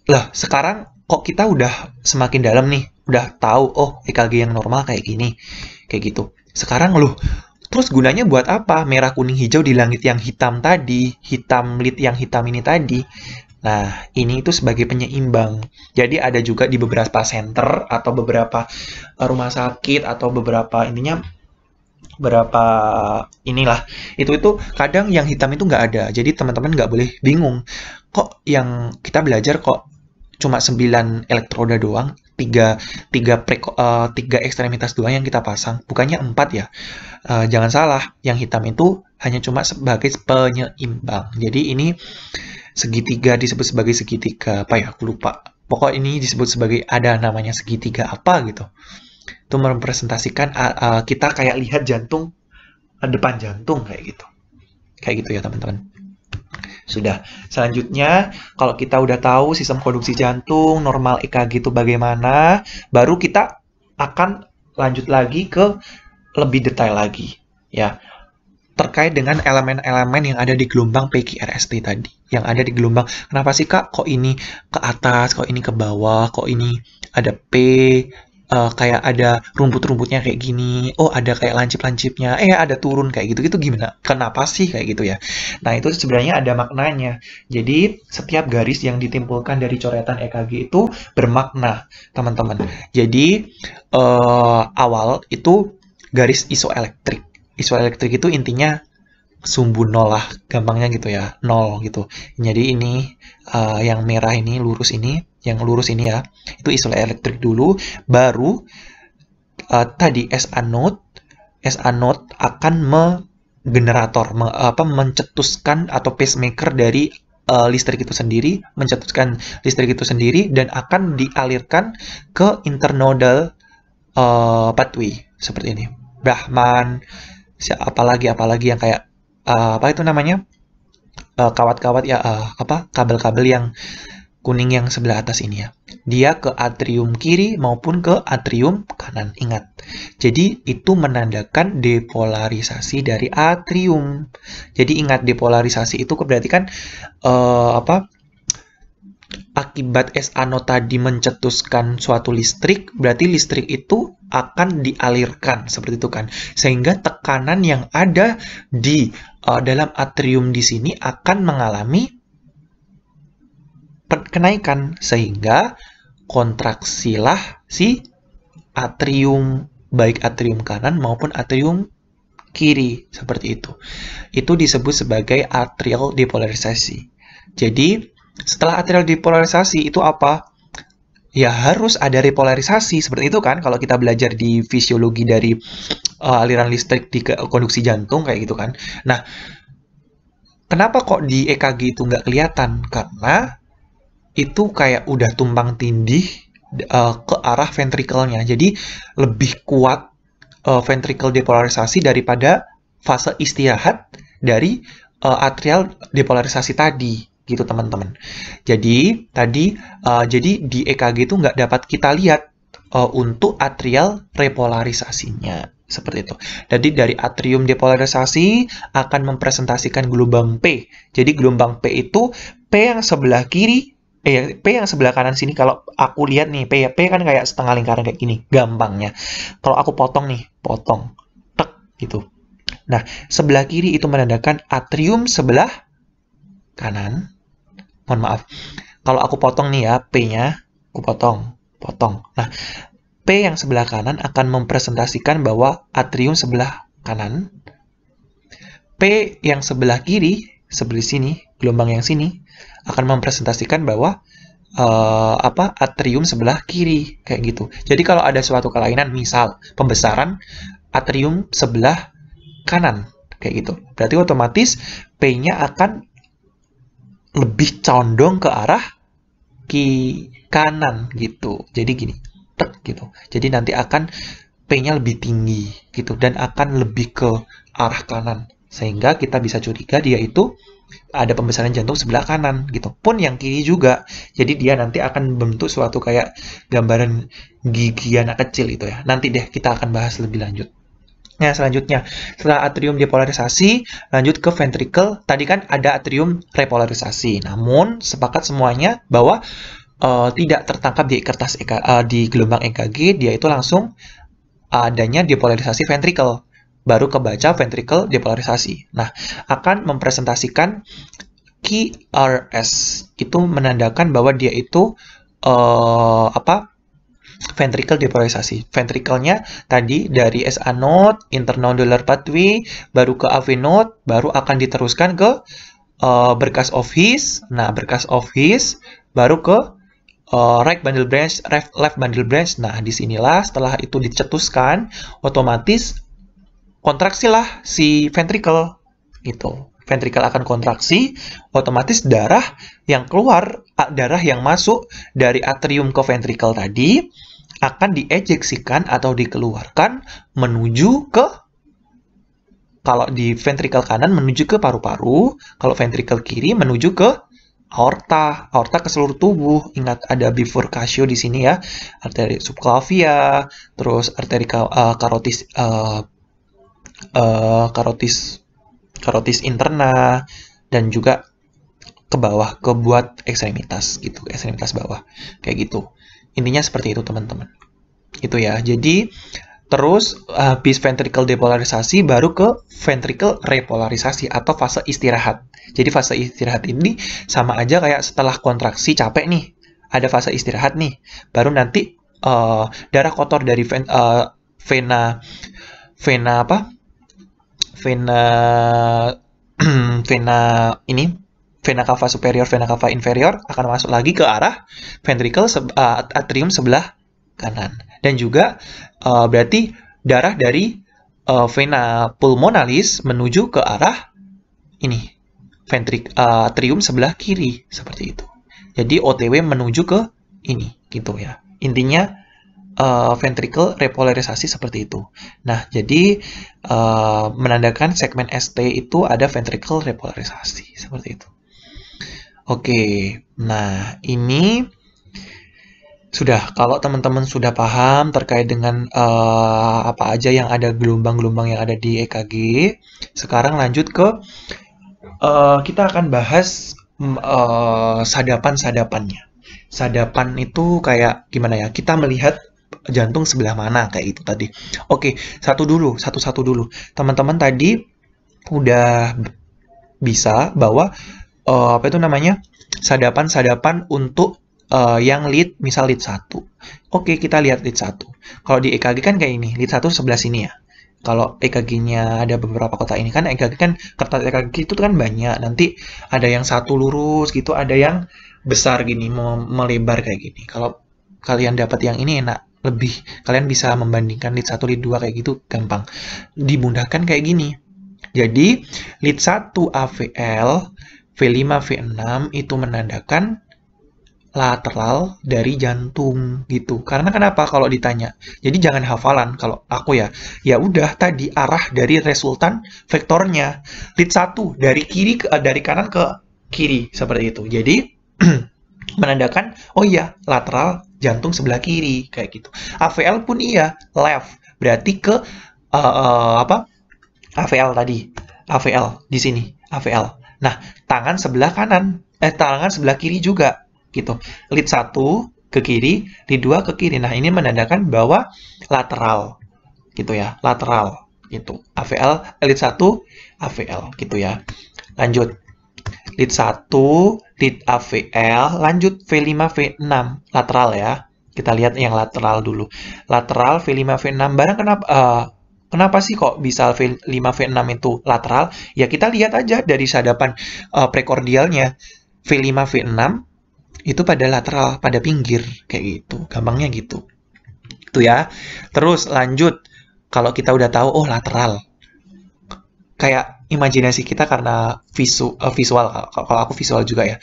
lah sekarang kok kita udah semakin dalam nih, udah tahu oh EKG yang normal kayak gini. Kayak gitu. Sekarang loh Terus gunanya buat apa? Merah, kuning, hijau di langit yang hitam tadi, hitam lit yang hitam ini tadi. Nah, ini itu sebagai penyeimbang. Jadi ada juga di beberapa center atau beberapa eh, rumah sakit atau beberapa intinya berapa inilah itu itu kadang yang hitam itu nggak ada jadi teman-teman nggak boleh bingung kok yang kita belajar kok cuma 9 elektroda doang tiga tiga pre, uh, eh, tiga ekstremitas doang yang kita pasang bukannya empat ya uh, jangan salah yang hitam itu hanya cuma sebagai penyeimbang jadi ini segitiga disebut sebagai segitiga apa ya aku lupa pokok ini disebut sebagai ada namanya segitiga apa gitu itu merepresentasikan uh, uh, kita kayak lihat jantung uh, depan jantung kayak gitu kayak gitu ya teman-teman sudah selanjutnya kalau kita udah tahu sistem konduksi jantung normal EKG itu bagaimana baru kita akan lanjut lagi ke lebih detail lagi ya terkait dengan elemen-elemen yang ada di gelombang PQRST tadi. Yang ada di gelombang, kenapa sih kak kok ini ke atas, kok ini ke bawah, kok ini ada P, uh, kayak ada rumput-rumputnya kayak gini, oh ada kayak lancip-lancipnya, eh ada turun kayak gitu-gitu gimana? Kenapa sih kayak gitu ya? Nah itu sebenarnya ada maknanya. Jadi setiap garis yang ditimpulkan dari coretan EKG itu bermakna, teman-teman. Jadi uh, awal itu garis isoelektrik. Isoelektrik itu intinya sumbu nol lah gampangnya gitu ya nol gitu jadi ini uh, yang merah ini lurus ini yang lurus ini ya itu isolasi elektrik dulu baru uh, tadi SA node SA node akan menggenerator me, apa mencetuskan atau pacemaker dari uh, listrik itu sendiri mencetuskan listrik itu sendiri dan akan dialirkan ke internodal uh, pathway seperti ini Brahman apalagi apalagi yang kayak Eh, apa itu namanya eh, kawat-kawat uh, ya uh, apa kabel-kabel yang kuning yang sebelah atas ini ya. Dia ke atrium kiri maupun ke atrium kanan. Ingat. Jadi itu menandakan depolarisasi dari atrium. Jadi ingat depolarisasi itu berarti kan uh, apa? Akibat S ano tadi mencetuskan suatu listrik, berarti listrik itu akan dialirkan seperti itu kan. Sehingga tekanan yang ada di Uh, dalam atrium di sini akan mengalami kenaikan sehingga kontraksilah si atrium baik atrium kanan maupun atrium kiri seperti itu. Itu disebut sebagai atrial depolarisasi. Jadi setelah atrial depolarisasi itu apa? Ya harus ada repolarisasi seperti itu kan kalau kita belajar di fisiologi dari uh, aliran listrik di konduksi jantung kayak gitu kan. Nah, kenapa kok di EKG itu nggak kelihatan? Karena itu kayak udah tumpang tindih uh, ke arah ventrikelnya. Jadi lebih kuat uh, ventrikel depolarisasi daripada fase istirahat dari uh, atrial depolarisasi tadi gitu teman-teman. Jadi tadi uh, jadi di EKG itu nggak dapat kita lihat uh, untuk atrial repolarisasinya seperti itu. Jadi dari atrium depolarisasi akan mempresentasikan gelombang P. Jadi gelombang P itu P yang sebelah kiri, eh P yang sebelah kanan sini kalau aku lihat nih P ya P kan kayak setengah lingkaran kayak gini, gampangnya. Kalau aku potong nih, potong, tek gitu. Nah, sebelah kiri itu menandakan atrium sebelah kanan. Mohon maaf. Kalau aku potong nih ya P-nya, aku potong, potong. Nah, P yang sebelah kanan akan mempresentasikan bahwa atrium sebelah kanan. P yang sebelah kiri, sebelah sini, gelombang yang sini, akan mempresentasikan bahwa uh, apa atrium sebelah kiri, kayak gitu. Jadi kalau ada suatu kelainan, misal pembesaran atrium sebelah kanan, kayak gitu. Berarti otomatis P-nya akan lebih condong ke arah ki kanan gitu. Jadi gini tek gitu. Jadi nanti akan P-nya lebih tinggi gitu dan akan lebih ke arah kanan sehingga kita bisa curiga dia itu ada pembesaran jantung sebelah kanan gitu pun yang kiri juga jadi dia nanti akan membentuk suatu kayak gambaran gigi anak kecil itu ya nanti deh kita akan bahas lebih lanjut Nah, selanjutnya, setelah atrium depolarisasi, lanjut ke ventricle. Tadi kan ada atrium repolarisasi. Namun, sepakat semuanya bahwa uh, tidak tertangkap di kertas EK, uh, eh, di gelombang EKG, dia itu langsung adanya depolarisasi ventrikel. Baru kebaca ventrikel depolarisasi. Nah, akan mempresentasikan QRS itu menandakan bahwa dia itu uh, apa? ventricle depolarisasi. Ventrikelnya tadi dari SA node, internodular pathway, baru ke AV node, baru akan diteruskan ke uh, berkas of His. Nah, berkas of His baru ke uh, right bundle branch, left, bundle branch. Nah, disinilah setelah itu dicetuskan, otomatis kontraksilah si ventricle gitu. Ventricle akan kontraksi, otomatis darah yang keluar, darah yang masuk dari atrium ke ventricle tadi akan diejeksikan atau dikeluarkan menuju ke kalau di ventrikel kanan menuju ke paru-paru, kalau ventrikel kiri menuju ke aorta, aorta ke seluruh tubuh. Ingat ada bifurcatio di sini ya, arteri subclavia, terus arteri uh, karotis uh, uh, karotis karotis interna dan juga ke bawah, ke buat ekstremitas gitu, ekstremitas bawah kayak gitu. Intinya seperti itu teman-teman. Itu ya. Jadi terus habis ventricle depolarisasi baru ke ventricle repolarisasi atau fase istirahat. Jadi fase istirahat ini sama aja kayak setelah kontraksi capek nih, ada fase istirahat nih, baru nanti uh, darah kotor dari ven, uh, vena vena apa? Vena <clears throat> vena ini vena cava superior, vena cava inferior akan masuk lagi ke arah ventricle uh, atrium sebelah kanan. Dan juga uh, berarti darah dari uh, vena pulmonalis menuju ke arah ini ventrik eh, atrium sebelah kiri seperti itu. Jadi OTW menuju ke ini gitu ya. Intinya uh, ventricle repolarisasi seperti itu. Nah, jadi uh, menandakan segmen ST itu ada ventricle repolarisasi seperti itu. Oke, nah ini sudah kalau teman-teman sudah paham terkait dengan uh, apa aja yang ada gelombang-gelombang yang ada di EKG, sekarang lanjut ke Eh, kita akan bahas uh, sadapan-sadapannya. Sadapan itu kayak gimana ya? Kita melihat jantung sebelah mana kayak itu tadi. Oke, satu dulu, satu-satu dulu. Teman-teman tadi udah bisa bahwa uh, apa itu namanya? sadapan-sadapan untuk uh, yang lead misal lead 1. Oke, kita lihat lead 1. Kalau di EKG kan kayak ini, lead 1 sebelah sini ya kalau EKG-nya ada beberapa kotak ini kan EKG kan kertas EKG itu kan banyak nanti ada yang satu lurus gitu ada yang besar gini melebar kayak gini kalau kalian dapat yang ini enak lebih kalian bisa membandingkan lead satu lead dua kayak gitu gampang dimudahkan kayak gini jadi lead satu AVL V5 V6 itu menandakan lateral dari jantung gitu. Karena kenapa kalau ditanya? Jadi jangan hafalan kalau aku ya. Ya udah tadi arah dari resultan vektornya. lit 1 dari kiri ke eh, dari kanan ke kiri seperti itu. Jadi <clears throat> menandakan oh iya lateral jantung sebelah kiri kayak gitu. AVL pun iya left berarti ke uh, uh, apa? AVL tadi. AVL di sini, AVL. Nah, tangan sebelah kanan eh tangan sebelah kiri juga gitu. Lead 1 ke kiri, lead 2 ke kiri. Nah, ini menandakan bahwa lateral gitu ya, lateral itu. AVL eh, lead 1 AVL gitu ya. Lanjut. Lead 1, lead AVL, lanjut V5 V6 lateral ya. Kita lihat yang lateral dulu. Lateral V5 V6 barang kenapa uh, Kenapa sih kok bisa V5 V6 itu lateral? Ya kita lihat aja dari sadapan uh, prekordialnya. V5 V6 itu pada lateral, pada pinggir, kayak gitu. Gampangnya gitu. Itu ya. Terus lanjut, kalau kita udah tahu, oh lateral. Kayak imajinasi kita karena visu, uh, visual, kalau aku visual juga ya,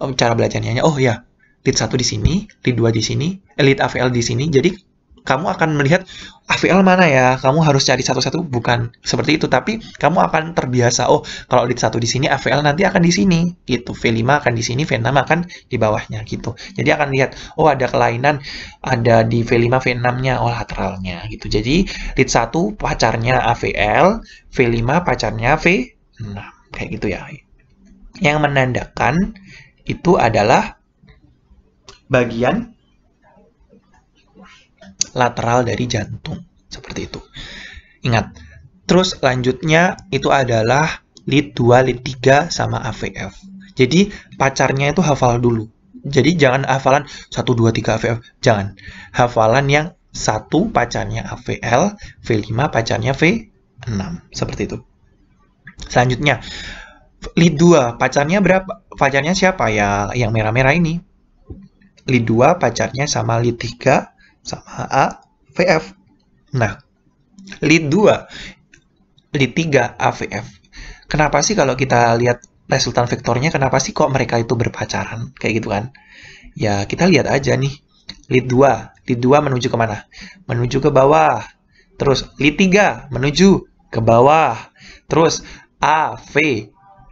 oh, cara belajarnya, oh ya, lead 1 di sini, lead 2 di sini, eh, lead AVL di sini, jadi kamu akan melihat AVL ah, mana ya, kamu harus cari satu-satu, bukan seperti itu, tapi kamu akan terbiasa, oh kalau di satu di sini, AVL nanti akan di sini, gitu, V5 akan di sini, V6 akan di bawahnya, gitu. Jadi akan lihat, oh ada kelainan, ada di V5, V6-nya, oh lateralnya, gitu. Jadi lead satu pacarnya AVL, V5 pacarnya V6, kayak gitu ya. Yang menandakan itu adalah bagian lateral dari jantung. Seperti itu. Ingat. Terus lanjutnya itu adalah lead 2, lead 3, sama AVF. Jadi pacarnya itu hafal dulu. Jadi jangan hafalan 1, 2, 3 AVF. Jangan. Hafalan yang satu pacarnya AVL, V5 pacarnya V6. Seperti itu. Selanjutnya, lead 2 pacarnya berapa? Pacarnya siapa ya? Yang merah-merah ini. Lead 2 pacarnya sama lead 3 sama a vf Nah, lead 2, lead 3 AVF. Kenapa sih kalau kita lihat resultan vektornya, kenapa sih kok mereka itu berpacaran? Kayak gitu kan. Ya, kita lihat aja nih. Lead 2, lead 2 menuju kemana? Menuju ke bawah. Terus lead 3 menuju ke bawah. Terus A, V,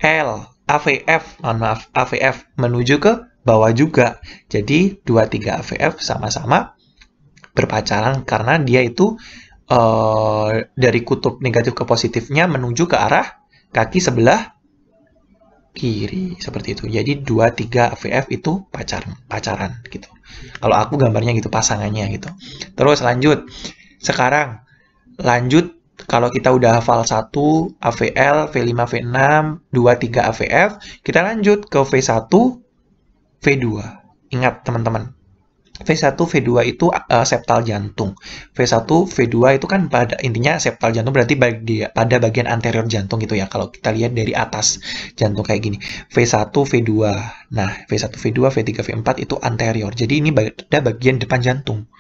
L, AVF, mohon maaf, a AVF menuju ke bawah juga. Jadi V, AVF sama-sama berpacaran karena dia itu uh, dari kutub negatif ke positifnya menuju ke arah kaki sebelah kiri seperti itu. Jadi 2 3 AVF itu pacaran pacaran gitu. Kalau aku gambarnya gitu pasangannya gitu. Terus lanjut. Sekarang lanjut kalau kita udah hafal 1 AVL, V5, V6, 2 3 AVF, kita lanjut ke V1, V2. Ingat teman-teman, V1, V2 itu uh, septal jantung. V1, V2 itu kan pada intinya septal jantung berarti bagi, pada bagian anterior jantung gitu ya. Kalau kita lihat dari atas jantung kayak gini. V1, V2. Nah, V1, V2, V3, V4 itu anterior. Jadi ini pada bagian depan jantung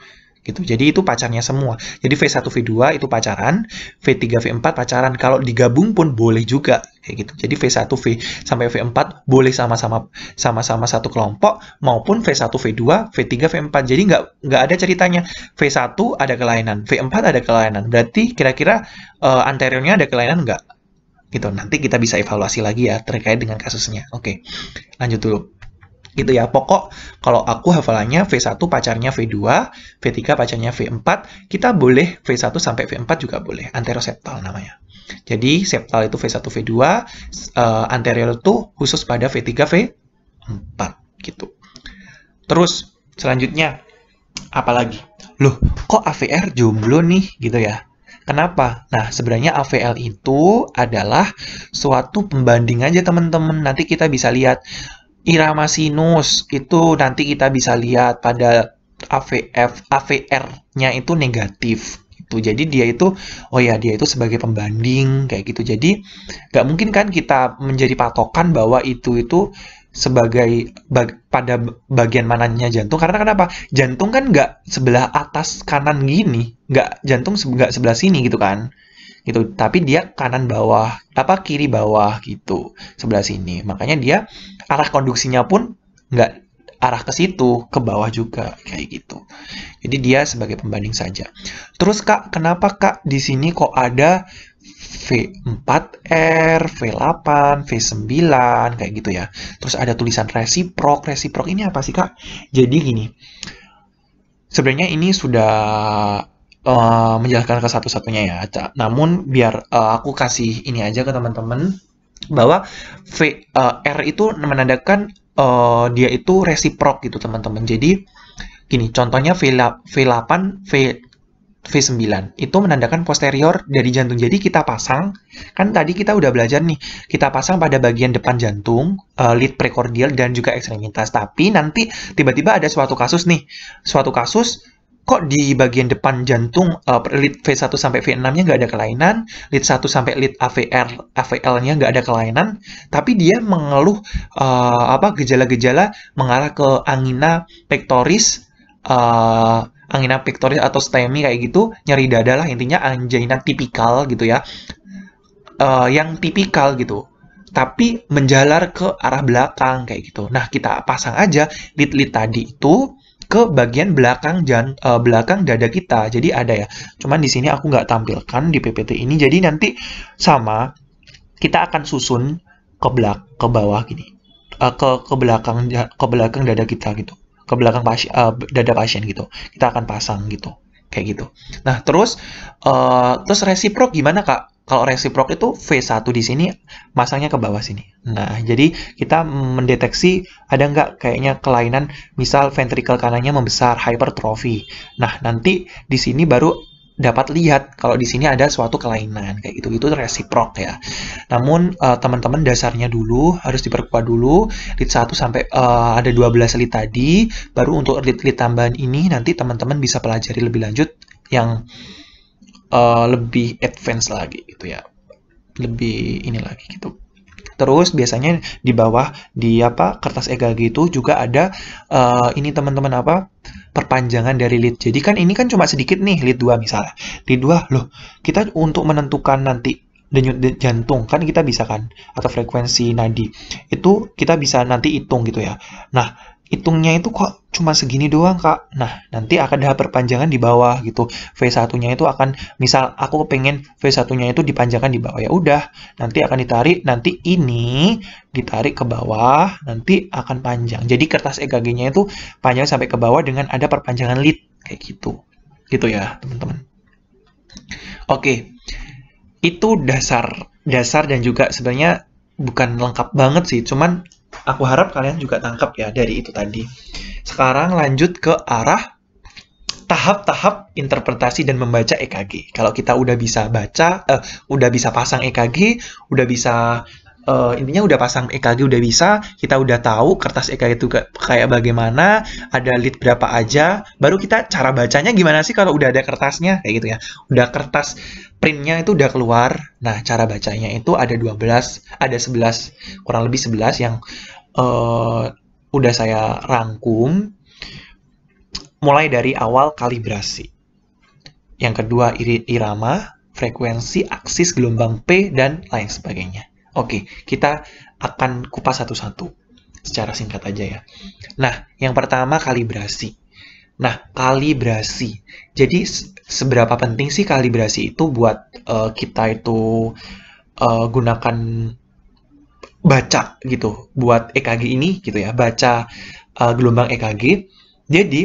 gitu. Jadi itu pacarnya semua. Jadi V1 V2 itu pacaran, V3 V4 pacaran. Kalau digabung pun boleh juga kayak gitu. Jadi V1 V sampai V4 boleh sama-sama sama-sama satu kelompok maupun V1 V2, V3 V4. Jadi nggak nggak ada ceritanya V1 ada kelainan, V4 ada kelainan. Berarti kira-kira uh, anteriornya ada kelainan nggak? Gitu. Nanti kita bisa evaluasi lagi ya terkait dengan kasusnya. Oke. Lanjut dulu gitu ya. Pokok kalau aku hafalannya V1 pacarnya V2, V3 pacarnya V4, kita boleh V1 sampai V4 juga boleh, anteroseptal namanya. Jadi septal itu V1, V2, uh, anterior itu khusus pada V3, V4 gitu. Terus selanjutnya apalagi? Loh, kok AVR jomblo nih gitu ya? Kenapa? Nah, sebenarnya AVL itu adalah suatu pembanding aja teman-teman. Nanti kita bisa lihat irama sinus itu nanti kita bisa lihat pada AVF AVR-nya itu negatif itu Jadi dia itu, oh ya dia itu sebagai pembanding kayak gitu. Jadi nggak mungkin kan kita menjadi patokan bahwa itu itu sebagai bag, pada bagian mananya jantung karena kenapa jantung kan nggak sebelah atas kanan gini nggak jantung nggak sebelah sini gitu kan gitu tapi dia kanan bawah apa kiri bawah gitu sebelah sini makanya dia arah konduksinya pun nggak arah ke situ ke bawah juga kayak gitu jadi dia sebagai pembanding saja terus kak kenapa kak di sini kok ada V4R, V8, V9, kayak gitu ya. Terus ada tulisan resiprok. Resiprok ini apa sih, Kak? Jadi gini, sebenarnya ini sudah Eh, menjelaskan ke satu-satunya ya. Namun biar uh, aku kasih ini aja ke teman-teman bahwa v, uh, R itu menandakan uh, dia itu resiprok gitu teman-teman. Jadi gini, contohnya V, V8, V9 itu menandakan posterior dari jantung. Jadi kita pasang, kan tadi kita udah belajar nih, kita pasang pada bagian depan jantung, uh, lead precordial dan juga ekstremitas. Tapi nanti tiba-tiba ada suatu kasus nih, suatu kasus kok di bagian depan jantung uh, lead V1 sampai V6-nya nggak ada kelainan, lead 1 sampai lead AVR AVL-nya nggak ada kelainan, tapi dia mengeluh uh, apa gejala-gejala mengarah ke angina pectoris uh, angina pectoris atau STEMI kayak gitu, nyeri dada lah intinya angina tipikal gitu ya. Uh, yang tipikal gitu tapi menjalar ke arah belakang kayak gitu. Nah, kita pasang aja lid-lid tadi itu ke bagian belakang jan, uh, belakang dada kita. Jadi ada ya. Cuman di sini aku nggak tampilkan di PPT ini. Jadi nanti sama kita akan susun ke belak ke bawah gini. Uh, ke ke belakang ke belakang dada kita gitu. Ke belakang pasien, uh, dada pasien gitu. Kita akan pasang gitu. Kayak gitu. Nah, terus uh, terus resiprok gimana, Kak? kalau resiprok itu V1 di sini masangnya ke bawah sini. Nah, jadi kita mendeteksi ada nggak kayaknya kelainan misal ventrikel kanannya membesar, hypertrofi. Nah, nanti di sini baru dapat lihat kalau di sini ada suatu kelainan kayak gitu itu resiprok ya. Namun eh, teman-teman uh, dasarnya dulu harus diperkuat dulu lead 1 sampai uh, ada 12 lead tadi baru untuk lead, lead tambahan ini nanti teman-teman bisa pelajari lebih lanjut yang Eh, lebih advance lagi gitu ya lebih ini lagi gitu terus biasanya di bawah di apa kertas EKG itu juga ada uh, ini teman-teman apa perpanjangan dari lead jadi kan ini kan cuma sedikit nih lead 2 misalnya lead dua loh kita untuk menentukan nanti denyut jantung kan kita bisa kan atau frekuensi nadi itu kita bisa nanti hitung gitu ya nah hitungnya itu kok cuma segini doang kak nah nanti akan ada perpanjangan di bawah gitu V1 nya itu akan misal aku pengen V1 nya itu dipanjangkan di bawah ya udah nanti akan ditarik nanti ini ditarik ke bawah nanti akan panjang jadi kertas EKG nya itu panjang sampai ke bawah dengan ada perpanjangan lead kayak gitu gitu ya teman-teman oke itu dasar dasar dan juga sebenarnya bukan lengkap banget sih cuman Aku harap kalian juga tangkap ya dari itu tadi. Sekarang lanjut ke arah tahap-tahap interpretasi dan membaca EKG. Kalau kita udah bisa baca, uh, udah bisa pasang EKG, udah bisa uh, intinya udah pasang EKG udah bisa, kita udah tahu kertas EKG itu kayak bagaimana, ada lead berapa aja, baru kita cara bacanya gimana sih kalau udah ada kertasnya kayak gitu ya. Udah kertas printnya itu udah keluar. Nah, cara bacanya itu ada 12, ada 11, kurang lebih 11 yang uh, udah saya rangkum mulai dari awal kalibrasi. Yang kedua irama, frekuensi, aksis, gelombang P, dan lain sebagainya. Oke, kita akan kupas satu-satu secara singkat aja ya. Nah, yang pertama kalibrasi. Nah, kalibrasi. Jadi seberapa penting sih kalibrasi itu buat uh, kita itu uh, gunakan baca gitu buat EKG ini gitu ya, baca uh, gelombang EKG. Jadi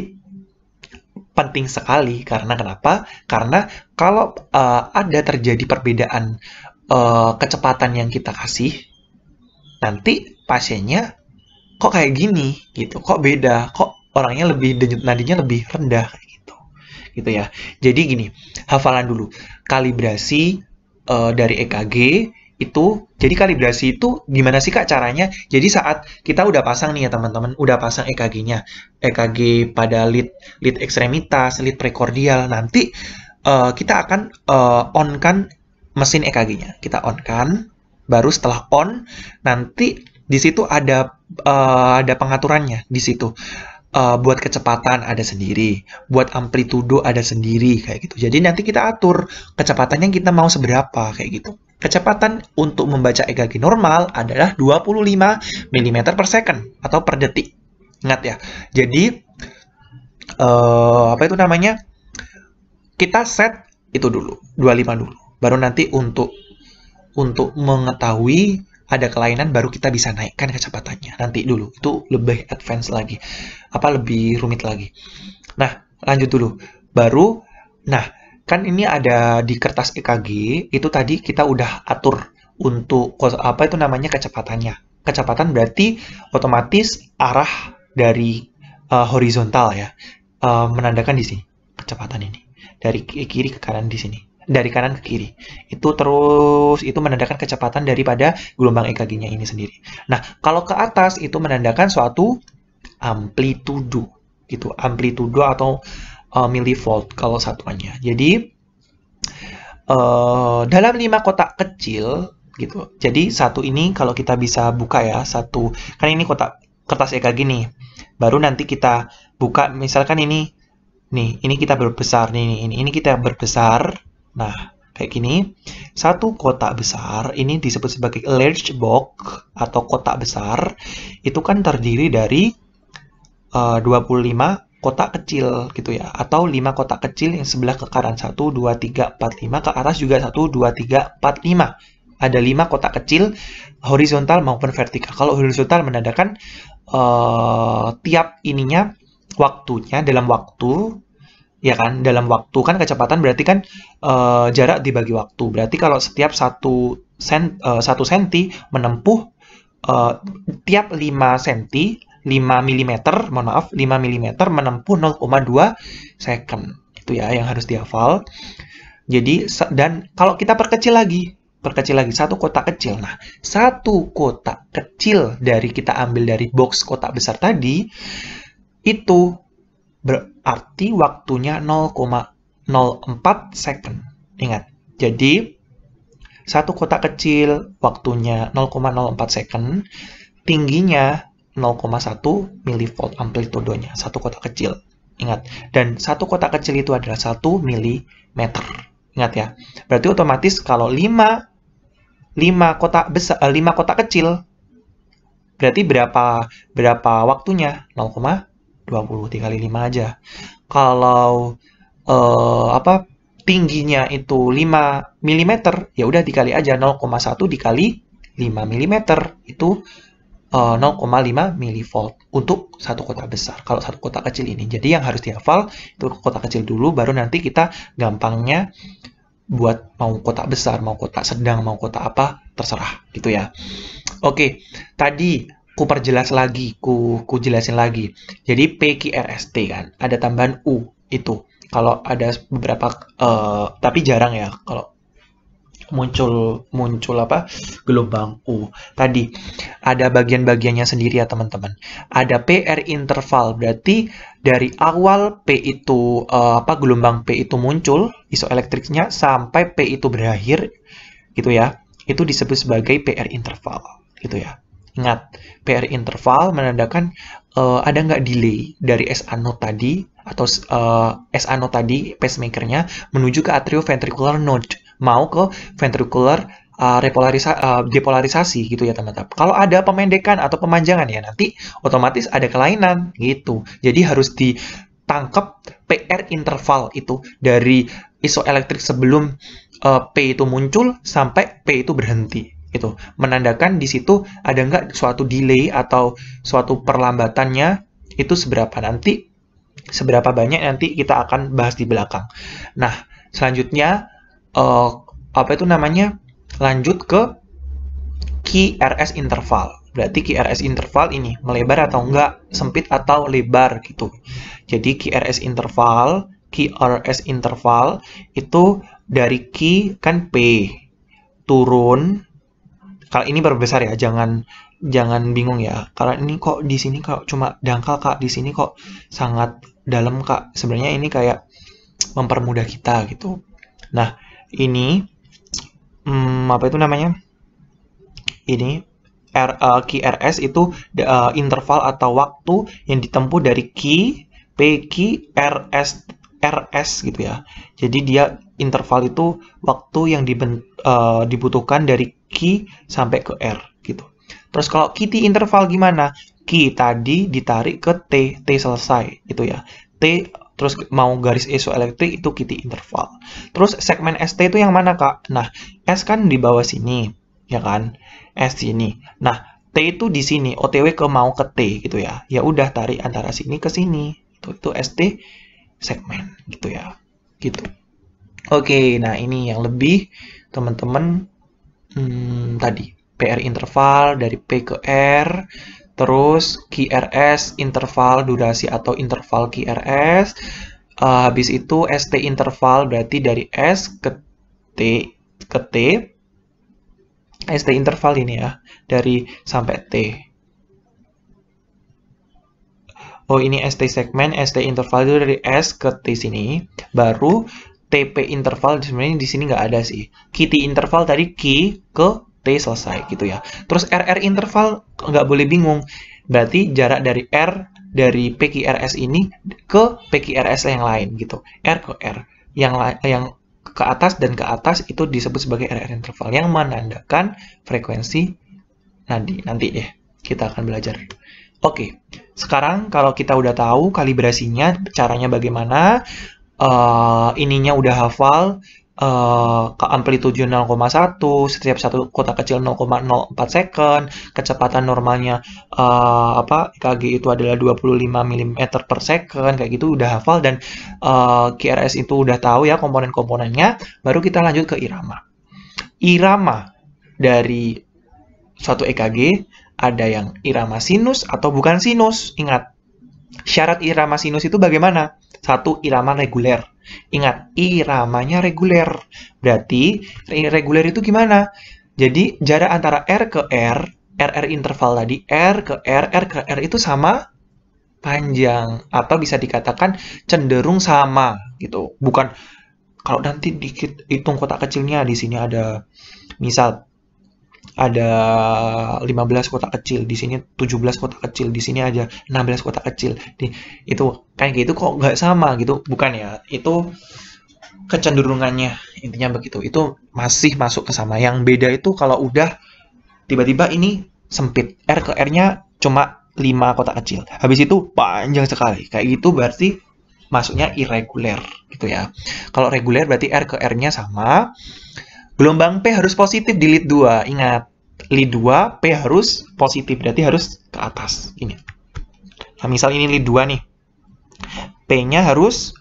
penting sekali karena kenapa? Karena kalau uh, ada terjadi perbedaan uh, kecepatan yang kita kasih, nanti pasiennya kok kayak gini gitu, kok beda, kok orangnya lebih denyut nadinya lebih rendah gitu gitu ya jadi gini hafalan dulu kalibrasi uh, dari EKG itu jadi kalibrasi itu gimana sih kak caranya jadi saat kita udah pasang nih ya teman-teman udah pasang EKG-nya EKG pada lid lid ekstremitas lid prekordial nanti uh, kita akan uh, eh, on kan mesin EKG-nya kita on kan baru setelah on nanti di situ ada uh, ada pengaturannya di situ uh, buat kecepatan ada sendiri, buat amplitudo ada sendiri kayak gitu. Jadi nanti kita atur kecepatannya kita mau seberapa kayak gitu. Kecepatan untuk membaca EKG normal adalah 25 mm per second atau per detik. Ingat ya. Jadi uh, apa itu namanya? Kita set itu dulu, 25 dulu. Baru nanti untuk untuk mengetahui ada kelainan baru kita bisa naikkan kecepatannya nanti dulu itu lebih advance lagi apa lebih rumit lagi nah lanjut dulu baru nah kan ini ada di kertas EKG itu tadi kita udah atur untuk apa itu namanya kecepatannya kecepatan berarti otomatis arah dari uh, horizontal ya uh, menandakan di sini kecepatan ini dari kiri ke kanan di sini dari kanan ke kiri. Itu terus itu menandakan kecepatan daripada gelombang EKG-nya ini sendiri. Nah, kalau ke atas itu menandakan suatu amplitudo gitu, amplitudo atau uh, millivolt kalau satuannya. Jadi uh, dalam lima kotak kecil gitu. Jadi satu ini kalau kita bisa buka ya, satu kan ini kotak kertas EKG nih. Baru nanti kita buka misalkan ini nih, ini kita berbesar nih, ini ini kita berbesar Nah, kayak gini. Satu kotak besar, ini disebut sebagai large box atau kotak besar, itu kan terdiri dari uh, 25 kotak kecil gitu ya, atau 5 kotak kecil yang sebelah ke kanan 1, 2, 3, 4, 5, ke atas juga 1, 2, 3, 4, 5. Ada 5 kotak kecil horizontal maupun vertikal. Kalau horizontal menandakan uh, tiap ininya waktunya dalam waktu ya kan dalam waktu kan kecepatan berarti kan uh, jarak dibagi waktu berarti kalau setiap satu sen uh, satu senti menempuh uh, tiap 5 senti 5 mm mohon maaf 5 mm menempuh 0,2 second itu ya yang harus dihafal jadi dan kalau kita perkecil lagi perkecil lagi satu kotak kecil nah satu kotak kecil dari kita ambil dari box kotak besar tadi itu berarti waktunya 0,04 second. Ingat, jadi satu kotak kecil waktunya 0,04 second, tingginya 0,1 milivolt amplitudonya, satu kotak kecil. Ingat, dan satu kotak kecil itu adalah 1 milimeter. Ingat ya, berarti otomatis kalau 5, 5 kotak, besar, 5 eh, kotak kecil, berarti berapa berapa waktunya? 20 dikali 5 aja. Kalau uh, apa tingginya itu 5 mm, ya udah dikali aja 0,1 dikali 5 mm itu uh, eh, 0,5 milivolt untuk satu kota besar. Kalau satu kota kecil ini. Jadi yang harus dihafal itu kota kecil dulu baru nanti kita gampangnya buat mau kotak besar, mau kotak sedang, mau kotak apa, terserah gitu ya. Oke, tadi ku perjelas lagi, ku ku jelasin lagi. Jadi PQRST kan, ada tambahan U itu. Kalau ada beberapa uh, tapi jarang ya kalau muncul muncul apa gelombang U tadi ada bagian-bagiannya sendiri ya teman-teman ada PR interval berarti dari awal P itu uh, apa gelombang P itu muncul isoelektriknya sampai P itu berakhir gitu ya itu disebut sebagai PR interval gitu ya Ingat, PR interval menandakan uh, ada nggak delay dari SA node tadi atau uh, eh, SA node tadi pacemakernya menuju ke atrioventricular node, mau ke ventricular uh, uh, depolarisasi gitu ya teman-teman. Kalau ada pemendekan atau pemanjangan ya nanti otomatis ada kelainan gitu. Jadi harus ditangkap PR interval itu dari isoelektrik sebelum uh, P itu muncul sampai P itu berhenti gitu menandakan di situ ada nggak suatu delay atau suatu perlambatannya itu seberapa nanti seberapa banyak nanti kita akan bahas di belakang nah selanjutnya uh, apa itu namanya lanjut ke rs interval berarti rs interval ini melebar atau enggak sempit atau lebar gitu jadi rs interval rs interval itu dari Q kan P turun kalau ini berbesar ya jangan jangan bingung ya kalau ini kok di sini kok cuma dangkal kak di sini kok sangat dalam kak sebenarnya ini kayak mempermudah kita gitu nah ini hmm, apa itu namanya ini R, uh, eh, RS itu uh, interval atau waktu yang ditempuh dari key P key RS, RS gitu ya. Jadi dia interval itu waktu yang uh, dibutuhkan dari Q sampai ke R gitu. Terus kalau QT interval gimana? Q tadi ditarik ke T, T selesai gitu ya. T terus mau garis isoelektrik itu QT interval. Terus segmen ST itu yang mana, Kak? Nah, S kan di bawah sini, ya kan? S sini. Nah, T itu di sini, OTW ke mau ke T gitu ya. Ya udah tarik antara sini ke sini. Itu itu ST segmen gitu ya. Gitu. Oke, nah ini yang lebih teman-teman hmm, tadi PR interval dari P ke R terus QRS interval durasi atau interval QRS uh, eh, habis itu ST interval berarti dari S ke T ke T ST interval ini ya dari sampai T oh ini ST segmen, ST interval itu dari S ke T sini, baru TP interval sebenarnya di sini nggak ada sih. QT interval tadi Q ke T selesai gitu ya. Terus RR interval nggak boleh bingung. Berarti jarak dari R dari PQRS ini ke PQRS yang lain gitu. R ke R. Yang yang ke atas dan ke atas itu disebut sebagai RR interval yang menandakan frekuensi nanti. Nanti deh kita akan belajar. Oke, sekarang kalau kita udah tahu kalibrasinya, caranya bagaimana, uh, ininya udah hafal uh, ke amplitude 0,1, setiap satu kota kecil 0,04 second, kecepatan normalnya uh, apa EKG itu adalah 25 mm per second, kayak gitu udah hafal dan uh, QRS itu udah tahu ya komponen-komponennya, baru kita lanjut ke irama. Irama dari suatu EKG ada yang irama sinus atau bukan sinus, ingat. Syarat irama sinus itu bagaimana? satu irama reguler. Ingat, iramanya reguler. Berarti reguler itu gimana? Jadi jarak antara R ke R, RR interval tadi, R ke R, R ke R itu sama panjang atau bisa dikatakan cenderung sama gitu. Bukan kalau nanti dikit hitung kotak kecilnya di sini ada misal ada 15 kota kecil, di sini 17 kota kecil, di sini ada 16 kota kecil. Di, itu kayak gitu kok nggak sama gitu, bukan ya? Itu kecenderungannya intinya begitu. Itu masih masuk ke sama. Yang beda itu kalau udah tiba-tiba ini sempit, R ke R-nya cuma 5 kota kecil. Habis itu panjang sekali. Kayak gitu berarti masuknya irregular, gitu ya. Kalau reguler berarti R ke R-nya sama. Gelombang P harus positif di lead 2. Ingat, li 2 P harus positif, berarti harus ke atas. Ini. Nah, misal ini li 2 nih. P-nya harus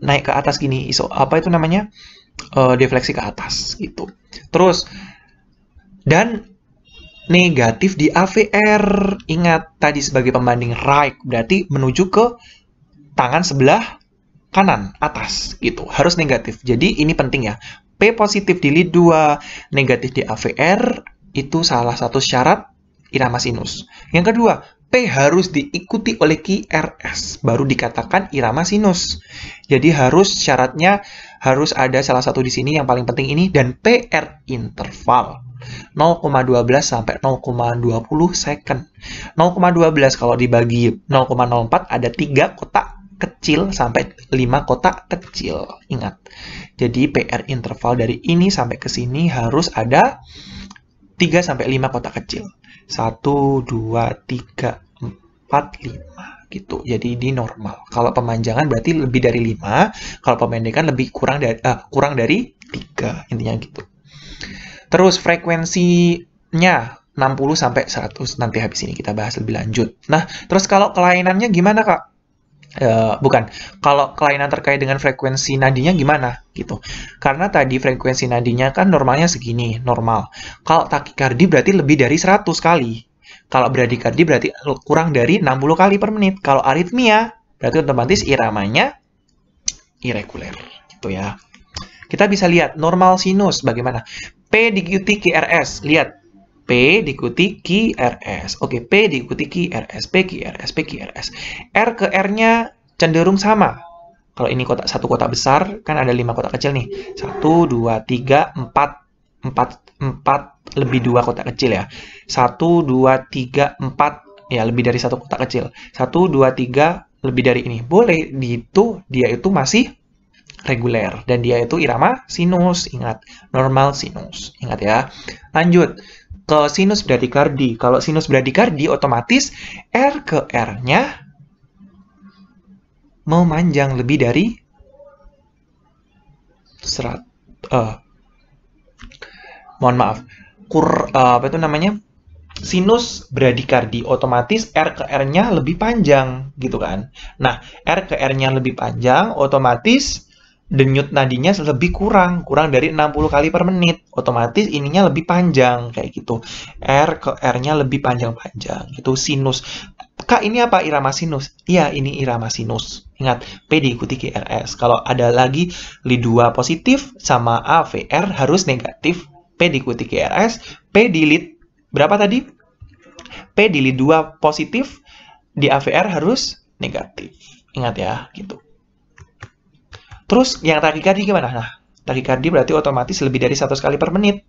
naik ke atas gini. Iso, apa itu namanya? E, defleksi ke atas gitu. Terus dan negatif di AVR. Ingat tadi sebagai pembanding right berarti menuju ke tangan sebelah kanan atas gitu. Harus negatif. Jadi ini penting ya. P positif di lead 2 negatif di AVR, itu salah satu syarat irama sinus. Yang kedua, P harus diikuti oleh QRS, baru dikatakan irama sinus. Jadi harus syaratnya harus ada salah satu di sini yang paling penting ini, dan PR interval. 0,12 sampai 0,20 second. 0,12 kalau dibagi 0,04 ada tiga kotak kecil sampai 5 kotak kecil. Ingat. Jadi PR interval dari ini sampai ke sini harus ada 3 sampai 5 kotak kecil. 1 2 3 4 5 gitu. Jadi di normal. Kalau pemanjangan berarti lebih dari 5, kalau pemendekan lebih kurang dari uh, kurang dari 3, intinya gitu. Terus frekuensinya 60 sampai 100 nanti habis ini kita bahas lebih lanjut. Nah, terus kalau kelainannya gimana Kak? Uh, bukan kalau kelainan terkait dengan frekuensi nadinya gimana gitu karena tadi frekuensi nadinya kan normalnya segini normal kalau takikardi berarti lebih dari 100 kali kalau bradikardi berarti kurang dari 60 kali per menit kalau aritmia berarti otomatis iramanya irreguler gitu ya kita bisa lihat normal sinus bagaimana P di QT KRS lihat P diikuti QRS. Oke, P diikuti QRS, P QRS, P QRS. R ke R-nya cenderung sama. Kalau ini kotak satu kotak besar, kan ada lima kotak kecil nih. Satu, dua, tiga, empat, empat, empat lebih dua kotak kecil ya. Satu, dua, tiga, empat, ya lebih dari satu kotak kecil. Satu, dua, tiga, lebih dari ini. Boleh, di itu dia itu masih reguler dan dia itu irama sinus ingat normal sinus ingat ya lanjut ke sinus bradikardi. Kalau sinus bradikardi otomatis R ke R-nya memanjang lebih dari serat uh, mohon maaf kur uh, apa itu namanya sinus bradikardi otomatis R ke R-nya lebih panjang gitu kan. Nah, R ke R-nya lebih panjang otomatis denyut nadinya lebih kurang, kurang dari 60 kali per menit. Otomatis ininya lebih panjang kayak gitu. R ke R-nya lebih panjang-panjang gitu sinus. Kak, ini apa irama sinus? Iya, ini irama sinus. Ingat, P diikuti GRS. Kalau ada lagi Li2 positif sama A V R harus negatif. P diikuti GRS, P di lead, berapa tadi? P di lead 2 positif, di AVR harus negatif. Ingat ya, gitu. Terus yang tadi gimana? Nah, tadi berarti otomatis lebih dari satu kali per menit.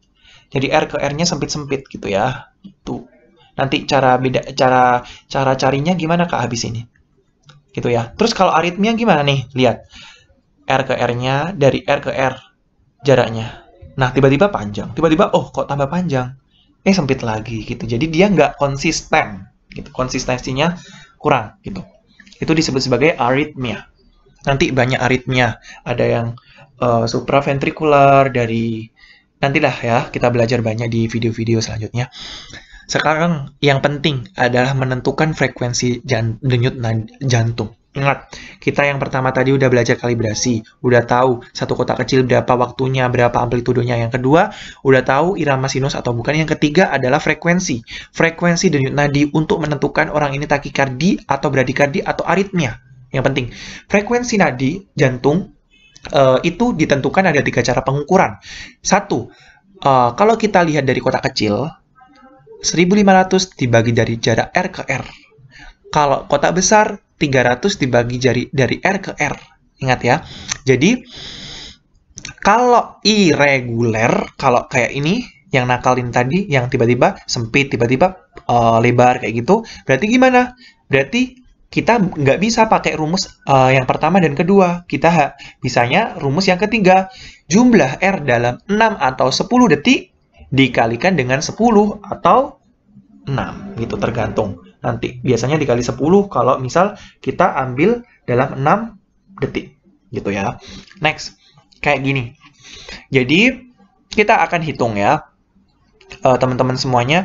Jadi R ke R-nya sempit-sempit gitu ya. Tuh, gitu. Nanti cara beda cara cara carinya gimana Kak habis ini? Gitu ya. Terus kalau aritmia gimana nih? Lihat. R ke R-nya dari R ke R jaraknya. Nah, tiba-tiba panjang. Tiba-tiba oh kok tambah panjang. Eh sempit lagi gitu. Jadi dia nggak konsisten gitu. Konsistensinya kurang gitu. Itu disebut sebagai aritmia nanti banyak aritmia ada yang uh, supraventrikular dari nantilah ya kita belajar banyak di video-video selanjutnya sekarang yang penting adalah menentukan frekuensi jan denyut jantung Ingat, kita yang pertama tadi udah belajar kalibrasi, udah tahu satu kotak kecil berapa waktunya, berapa amplitudonya. Yang kedua, udah tahu irama sinus atau bukan. Yang ketiga adalah frekuensi. Frekuensi denyut nadi untuk menentukan orang ini takikardi atau bradikardi atau aritmia yang penting. Frekuensi nadi jantung uh, itu ditentukan ada tiga cara pengukuran. Satu, uh, kalau kita lihat dari kotak kecil, 1500 dibagi dari jarak R ke R. Kalau kotak besar, 300 dibagi dari, dari R ke R. Ingat ya. Jadi, kalau irregular kalau kayak ini, yang nakalin tadi, yang tiba-tiba sempit, tiba-tiba uh, lebar kayak gitu, berarti gimana? Berarti kita nggak bisa pakai rumus uh, yang pertama dan kedua. Kita ha, bisanya rumus yang ketiga. Jumlah R dalam 6 atau 10 detik dikalikan dengan 10 atau 6. Gitu, tergantung. Nanti biasanya dikali 10 kalau misal kita ambil dalam 6 detik. Gitu ya. Next, kayak gini. Jadi, kita akan hitung ya, eh, teman-teman uh, teman -teman semuanya.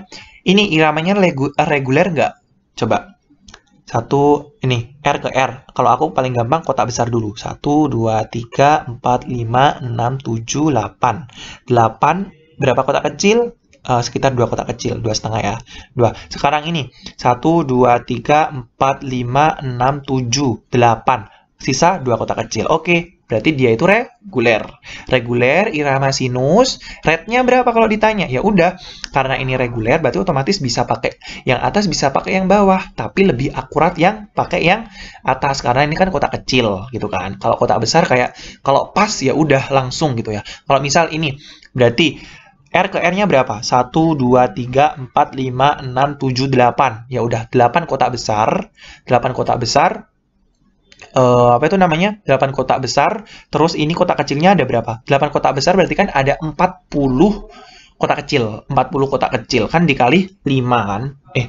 Ini iramanya reguler nggak? Coba satu ini R ke R. Kalau aku paling gampang kotak besar dulu. 1 2 3 4 5 6 7 8. 8 berapa kotak kecil? Uh, sekitar dua kotak kecil, dua setengah ya. Dua. Sekarang ini 1 2 3 4 5 6 7 8. Sisa dua kotak kecil. Oke, Berarti dia itu reguler. Reguler, irama sinus, rednya berapa kalau ditanya? Ya udah, karena ini reguler berarti otomatis bisa pakai yang atas bisa pakai yang bawah, tapi lebih akurat yang pakai yang atas karena ini kan kotak kecil gitu kan. Kalau kotak besar kayak kalau pas ya udah langsung gitu ya. Kalau misal ini berarti R ke R-nya berapa? 1, 2, 3, 4, 5, 6, 7, 8. Ya udah, 8 kotak besar. 8 kotak besar uh, apa itu namanya 8 kotak besar terus ini kotak kecilnya ada berapa 8 kotak besar berarti kan ada 40 kotak kecil 40 kotak kecil kan dikali 5 kan eh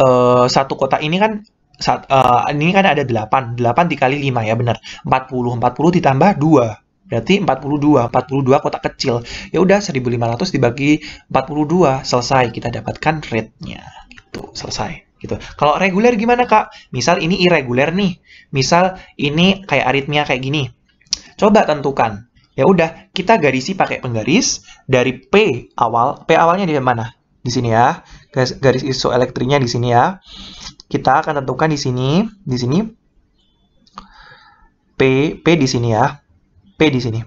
uh, satu kotak ini kan saat, uh, eh, ini kan ada 8 8 dikali 5 ya benar 40 40 ditambah 2 berarti 42 42 kotak kecil ya udah 1500 dibagi 42 selesai kita dapatkan rate-nya gitu selesai gitu. Kalau reguler gimana kak? Misal ini irreguler nih, misal ini kayak aritmia kayak gini. Coba tentukan. Ya udah, kita garisi pakai penggaris dari P awal. P awalnya di mana? Di sini ya. Garis, garis elektriknya di sini ya. Kita akan tentukan di sini, di sini. P P di sini ya. P di sini.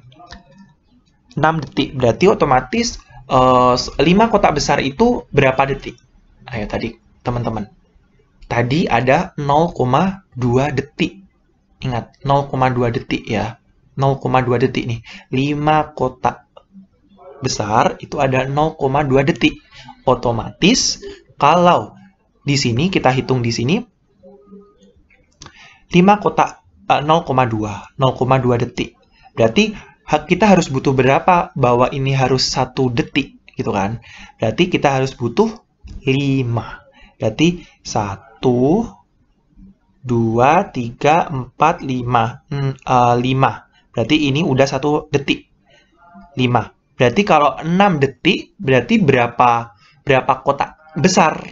6 detik. Berarti otomatis uh, eh, 5 kotak besar itu berapa detik? Ayo tadi teman-teman tadi ada 0,2 detik. Ingat, 0,2 detik ya. 0,2 detik nih. 5 kotak besar itu ada 0,2 detik. Otomatis kalau di sini kita hitung di sini 5 kotak 0,2, eh, 0,2 detik. Berarti kita harus butuh berapa bahwa ini harus 1 detik gitu kan. Berarti kita harus butuh 5. Berarti 1 satu, dua, tiga, empat, lima. Hmm, uh, lima. Berarti ini udah satu detik. Lima. Berarti kalau enam detik, berarti berapa berapa kotak besar?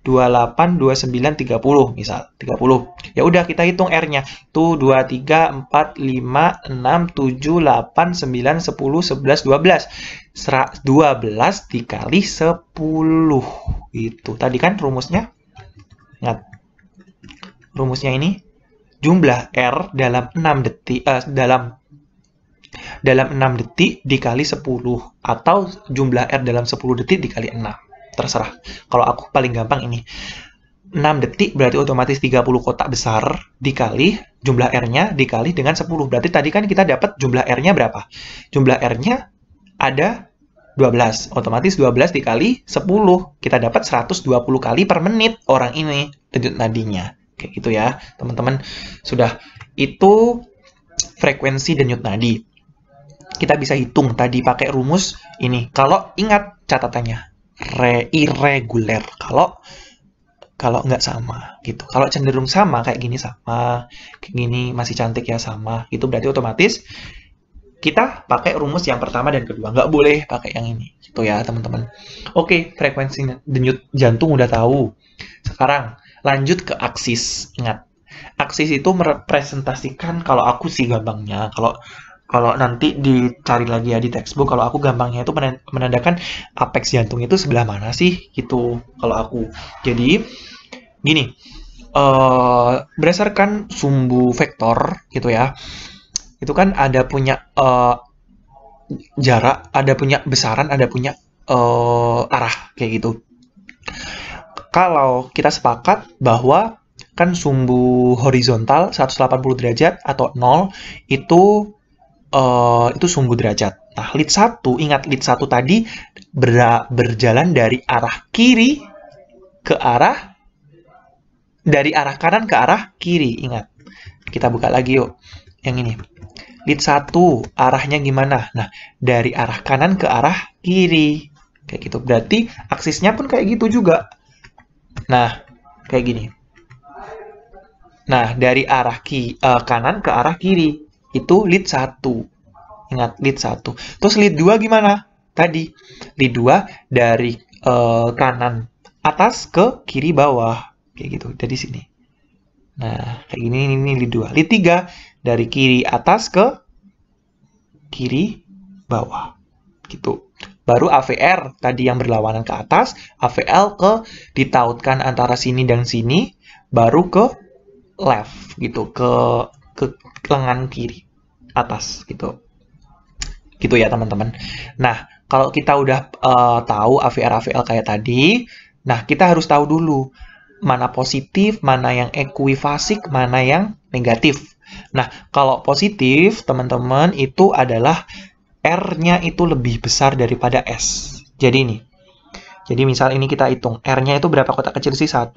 28, 29, 30 misal, 30. Ya udah kita hitung R-nya. 1 2 3 4 5 6 7 8 9 10 11 12. 12 dikali 10. Itu tadi kan rumusnya. Ingat. Rumusnya ini jumlah R dalam 6 detik uh, dalam dalam 6 detik dikali 10 atau jumlah R dalam 10 detik dikali 6 terserah. Kalau aku paling gampang ini. 6 detik berarti otomatis 30 kotak besar dikali jumlah R-nya dikali dengan 10. Berarti tadi kan kita dapat jumlah R-nya berapa? Jumlah R-nya ada 12. Otomatis 12 dikali 10. Kita dapat 120 kali per menit orang ini denyut nadinya. Kayak gitu ya, teman-teman. Sudah itu frekuensi denyut nadi. Kita bisa hitung tadi pakai rumus ini. Kalau ingat catatannya, re irreguler kalau kalau nggak sama gitu. Kalau cenderung sama kayak gini sama, kayak gini masih cantik ya sama, itu berarti otomatis kita pakai rumus yang pertama dan kedua. Nggak boleh pakai yang ini gitu ya teman-teman. Oke, frekuensi denyut jantung udah tahu. Sekarang lanjut ke aksis. Ingat, aksis itu merepresentasikan kalau aku sih gampangnya, kalau kalau nanti dicari lagi ya di textbook kalau aku gampangnya itu menandakan apex jantung itu sebelah mana sih gitu kalau aku jadi gini uh, berdasarkan sumbu vektor gitu ya itu kan ada punya uh, jarak ada punya besaran ada punya uh, arah kayak gitu kalau kita sepakat bahwa kan sumbu horizontal 180 derajat atau 0 itu uh, itu sungguh derajat. Nah, lead 1, ingat lead 1 tadi ber berjalan dari arah kiri ke arah dari arah kanan ke arah kiri, ingat. Kita buka lagi yuk. Yang ini. Lead 1 arahnya gimana? Nah, dari arah kanan ke arah kiri. Kayak gitu. Berarti aksisnya pun kayak gitu juga. Nah, kayak gini. Nah, dari arah ki uh, kanan ke arah kiri. Itu lead 1. Ingat, lead 1. Terus lead 2 gimana? Tadi, lead 2 dari uh, kanan atas ke kiri bawah. Kayak gitu, dari sini. Nah, kayak gini ini, ini lead 2. Lead 3 dari kiri atas ke kiri bawah. Gitu. Baru AVR tadi yang berlawanan ke atas, AVL ke ditautkan antara sini dan sini, baru ke left gitu, ke ke lengan kiri atas gitu gitu ya teman-teman. Nah kalau kita udah uh, tahu AVR AVL kayak tadi, nah kita harus tahu dulu mana positif, mana yang ekuifasik, mana yang negatif. Nah kalau positif teman-teman itu adalah R-nya itu lebih besar daripada S. Jadi ini. Jadi misal ini kita hitung R-nya itu berapa kotak kecil sih? 1 2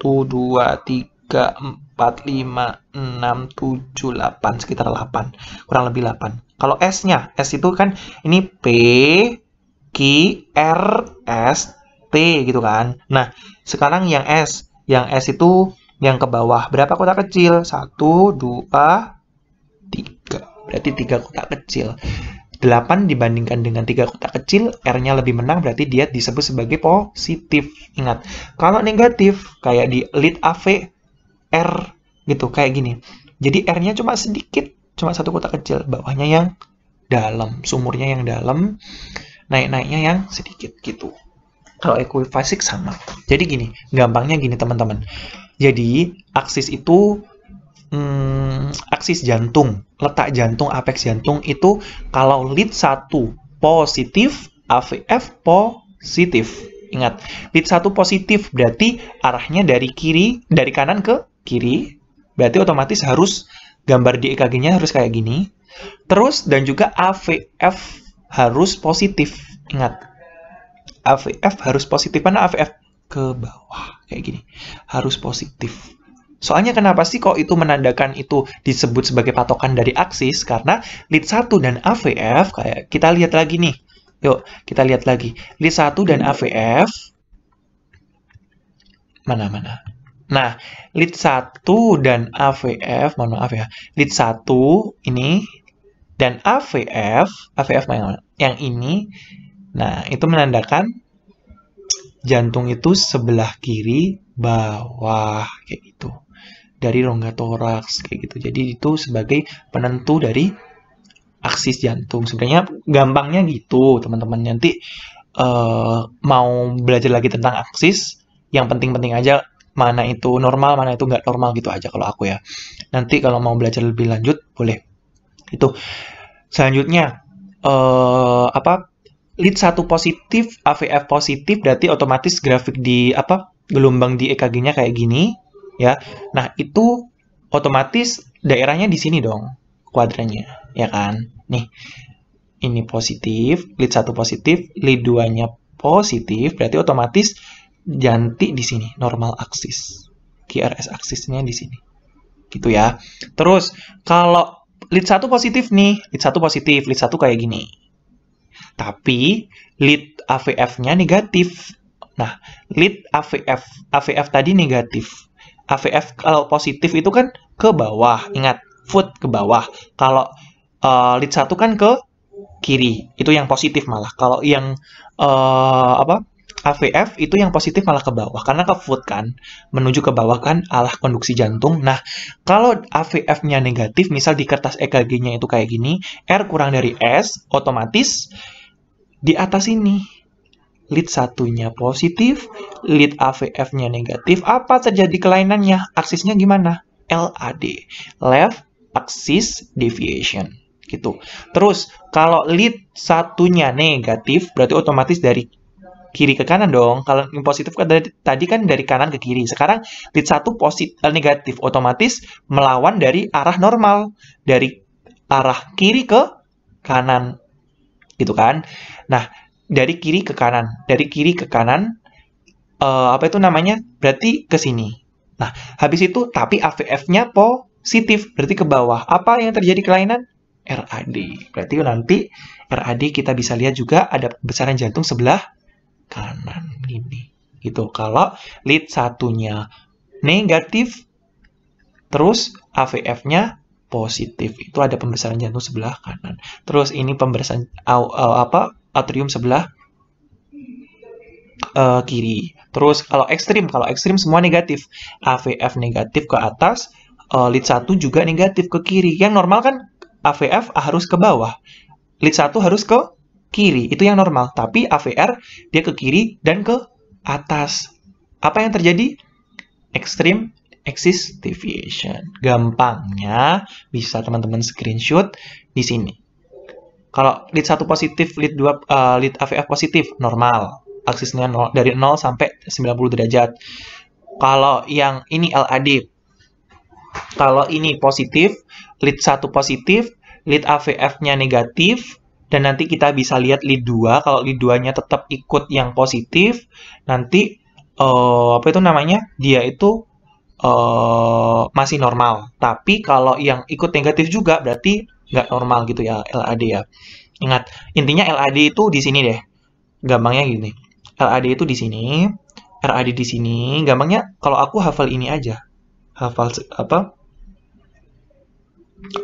3 4, 5, 6, 7, 8, sekitar 8, kurang lebih 8. Kalau S-nya, S itu kan ini P, Q, R, S, T gitu kan. Nah, sekarang yang S, yang S itu yang ke bawah. Berapa kotak kecil? 1, 2, 3. Berarti 3 kotak kecil. 8 dibandingkan dengan 3 kotak kecil, R-nya lebih menang berarti dia disebut sebagai positif. Ingat, kalau negatif, kayak di lead AV, R gitu kayak gini. Jadi R-nya cuma sedikit, cuma satu kotak kecil, bawahnya yang dalam, sumurnya yang dalam, naik-naiknya yang sedikit gitu. Kalau ekuifasik sama. Jadi gini, gampangnya gini teman-teman. Jadi aksis itu hmm, aksis jantung, letak jantung, apex jantung itu kalau lead satu positif, AVF positif. Ingat, lead satu positif berarti arahnya dari kiri, dari kanan ke kiri, berarti otomatis harus gambar di EKG-nya harus kayak gini. Terus dan juga AVF harus positif. Ingat, AVF harus positif. Mana AVF? Ke bawah, kayak gini. Harus positif. Soalnya kenapa sih kok itu menandakan itu disebut sebagai patokan dari aksis? Karena lead 1 dan AVF, kayak kita lihat lagi nih. Yuk, kita lihat lagi. Lead 1 dan AVF, mana-mana. Nah, lead 1 dan AVF, mohon maaf ya, lead 1 ini dan AVF, AVF yang, yang ini, nah itu menandakan jantung itu sebelah kiri bawah, kayak gitu. Dari rongga toraks, kayak gitu. Jadi itu sebagai penentu dari aksis jantung. Sebenarnya gampangnya gitu, teman-teman. Nanti uh, mau belajar lagi tentang aksis, yang penting-penting aja mana itu normal, mana itu nggak normal gitu aja kalau aku ya. Nanti kalau mau belajar lebih lanjut boleh. Itu selanjutnya uh, apa lead satu positif, AVF positif berarti otomatis grafik di apa gelombang di EKG-nya kayak gini ya. Nah, itu otomatis daerahnya di sini dong kuadrannya, ya kan? Nih. Ini positif, lead satu positif, lead 2-nya positif, berarti otomatis Janti di sini normal axis. QRS aksisnya di sini. Gitu ya. Terus kalau lead satu positif nih, lead satu positif, lead satu kayak gini. Tapi lead AVF-nya negatif. Nah, lead AVF AVF tadi negatif. AVF kalau positif itu kan ke bawah. Ingat, foot ke bawah. Kalau uh, lead satu kan ke kiri. Itu yang positif malah. Kalau yang uh, apa? AVF itu yang positif malah ke bawah karena ke food kan menuju ke bawah kan alah konduksi jantung nah kalau AVF-nya negatif misal di kertas EKG-nya itu kayak gini R kurang dari S otomatis di atas ini lead satunya positif lead AVF-nya negatif apa terjadi kelainannya aksisnya gimana LAD left axis deviation gitu. Terus kalau lead satunya negatif berarti otomatis dari kiri ke kanan dong. Kalau yang positif kan dari, tadi kan dari kanan ke kiri. Sekarang lead 1 positif, eh, negatif otomatis melawan dari arah normal. Dari arah kiri ke kanan. Gitu kan. Nah, dari kiri ke kanan. Dari kiri ke kanan, uh, apa itu namanya? Berarti ke sini. Nah, habis itu tapi AVF-nya positif, berarti ke bawah. Apa yang terjadi kelainan? RAD. Berarti nanti RAD kita bisa lihat juga ada besaran jantung sebelah kanan ini gitu kalau lead satunya negatif terus AVF nya positif itu ada pembesaran jantung sebelah kanan terus ini pembesaran uh, uh, apa atrium sebelah uh, kiri terus kalau ekstrim kalau ekstrim semua negatif AVF negatif ke atas uh, lead satu juga negatif ke kiri yang normal kan AVF harus ke bawah lead satu harus ke kiri. Itu yang normal. Tapi AVR dia ke kiri dan ke atas. Apa yang terjadi? Extreme axis deviation. Gampangnya bisa teman-teman screenshot di sini. Kalau lead 1 positif, lead 2 uh, eh, lead AVF positif normal. Aksisnya 0, dari 0 sampai 90 derajat. Kalau yang ini LAD. Kalau ini positif, lead 1 positif, lead AVF-nya negatif, dan nanti kita bisa lihat lead 2 kalau lead 2-nya tetap ikut yang positif nanti uh, apa itu namanya dia itu uh, masih normal tapi kalau yang ikut negatif juga berarti nggak normal gitu ya LAD ya ingat intinya LAD itu di sini deh gampangnya gini LAD itu di sini RAD di sini gampangnya kalau aku hafal ini aja hafal apa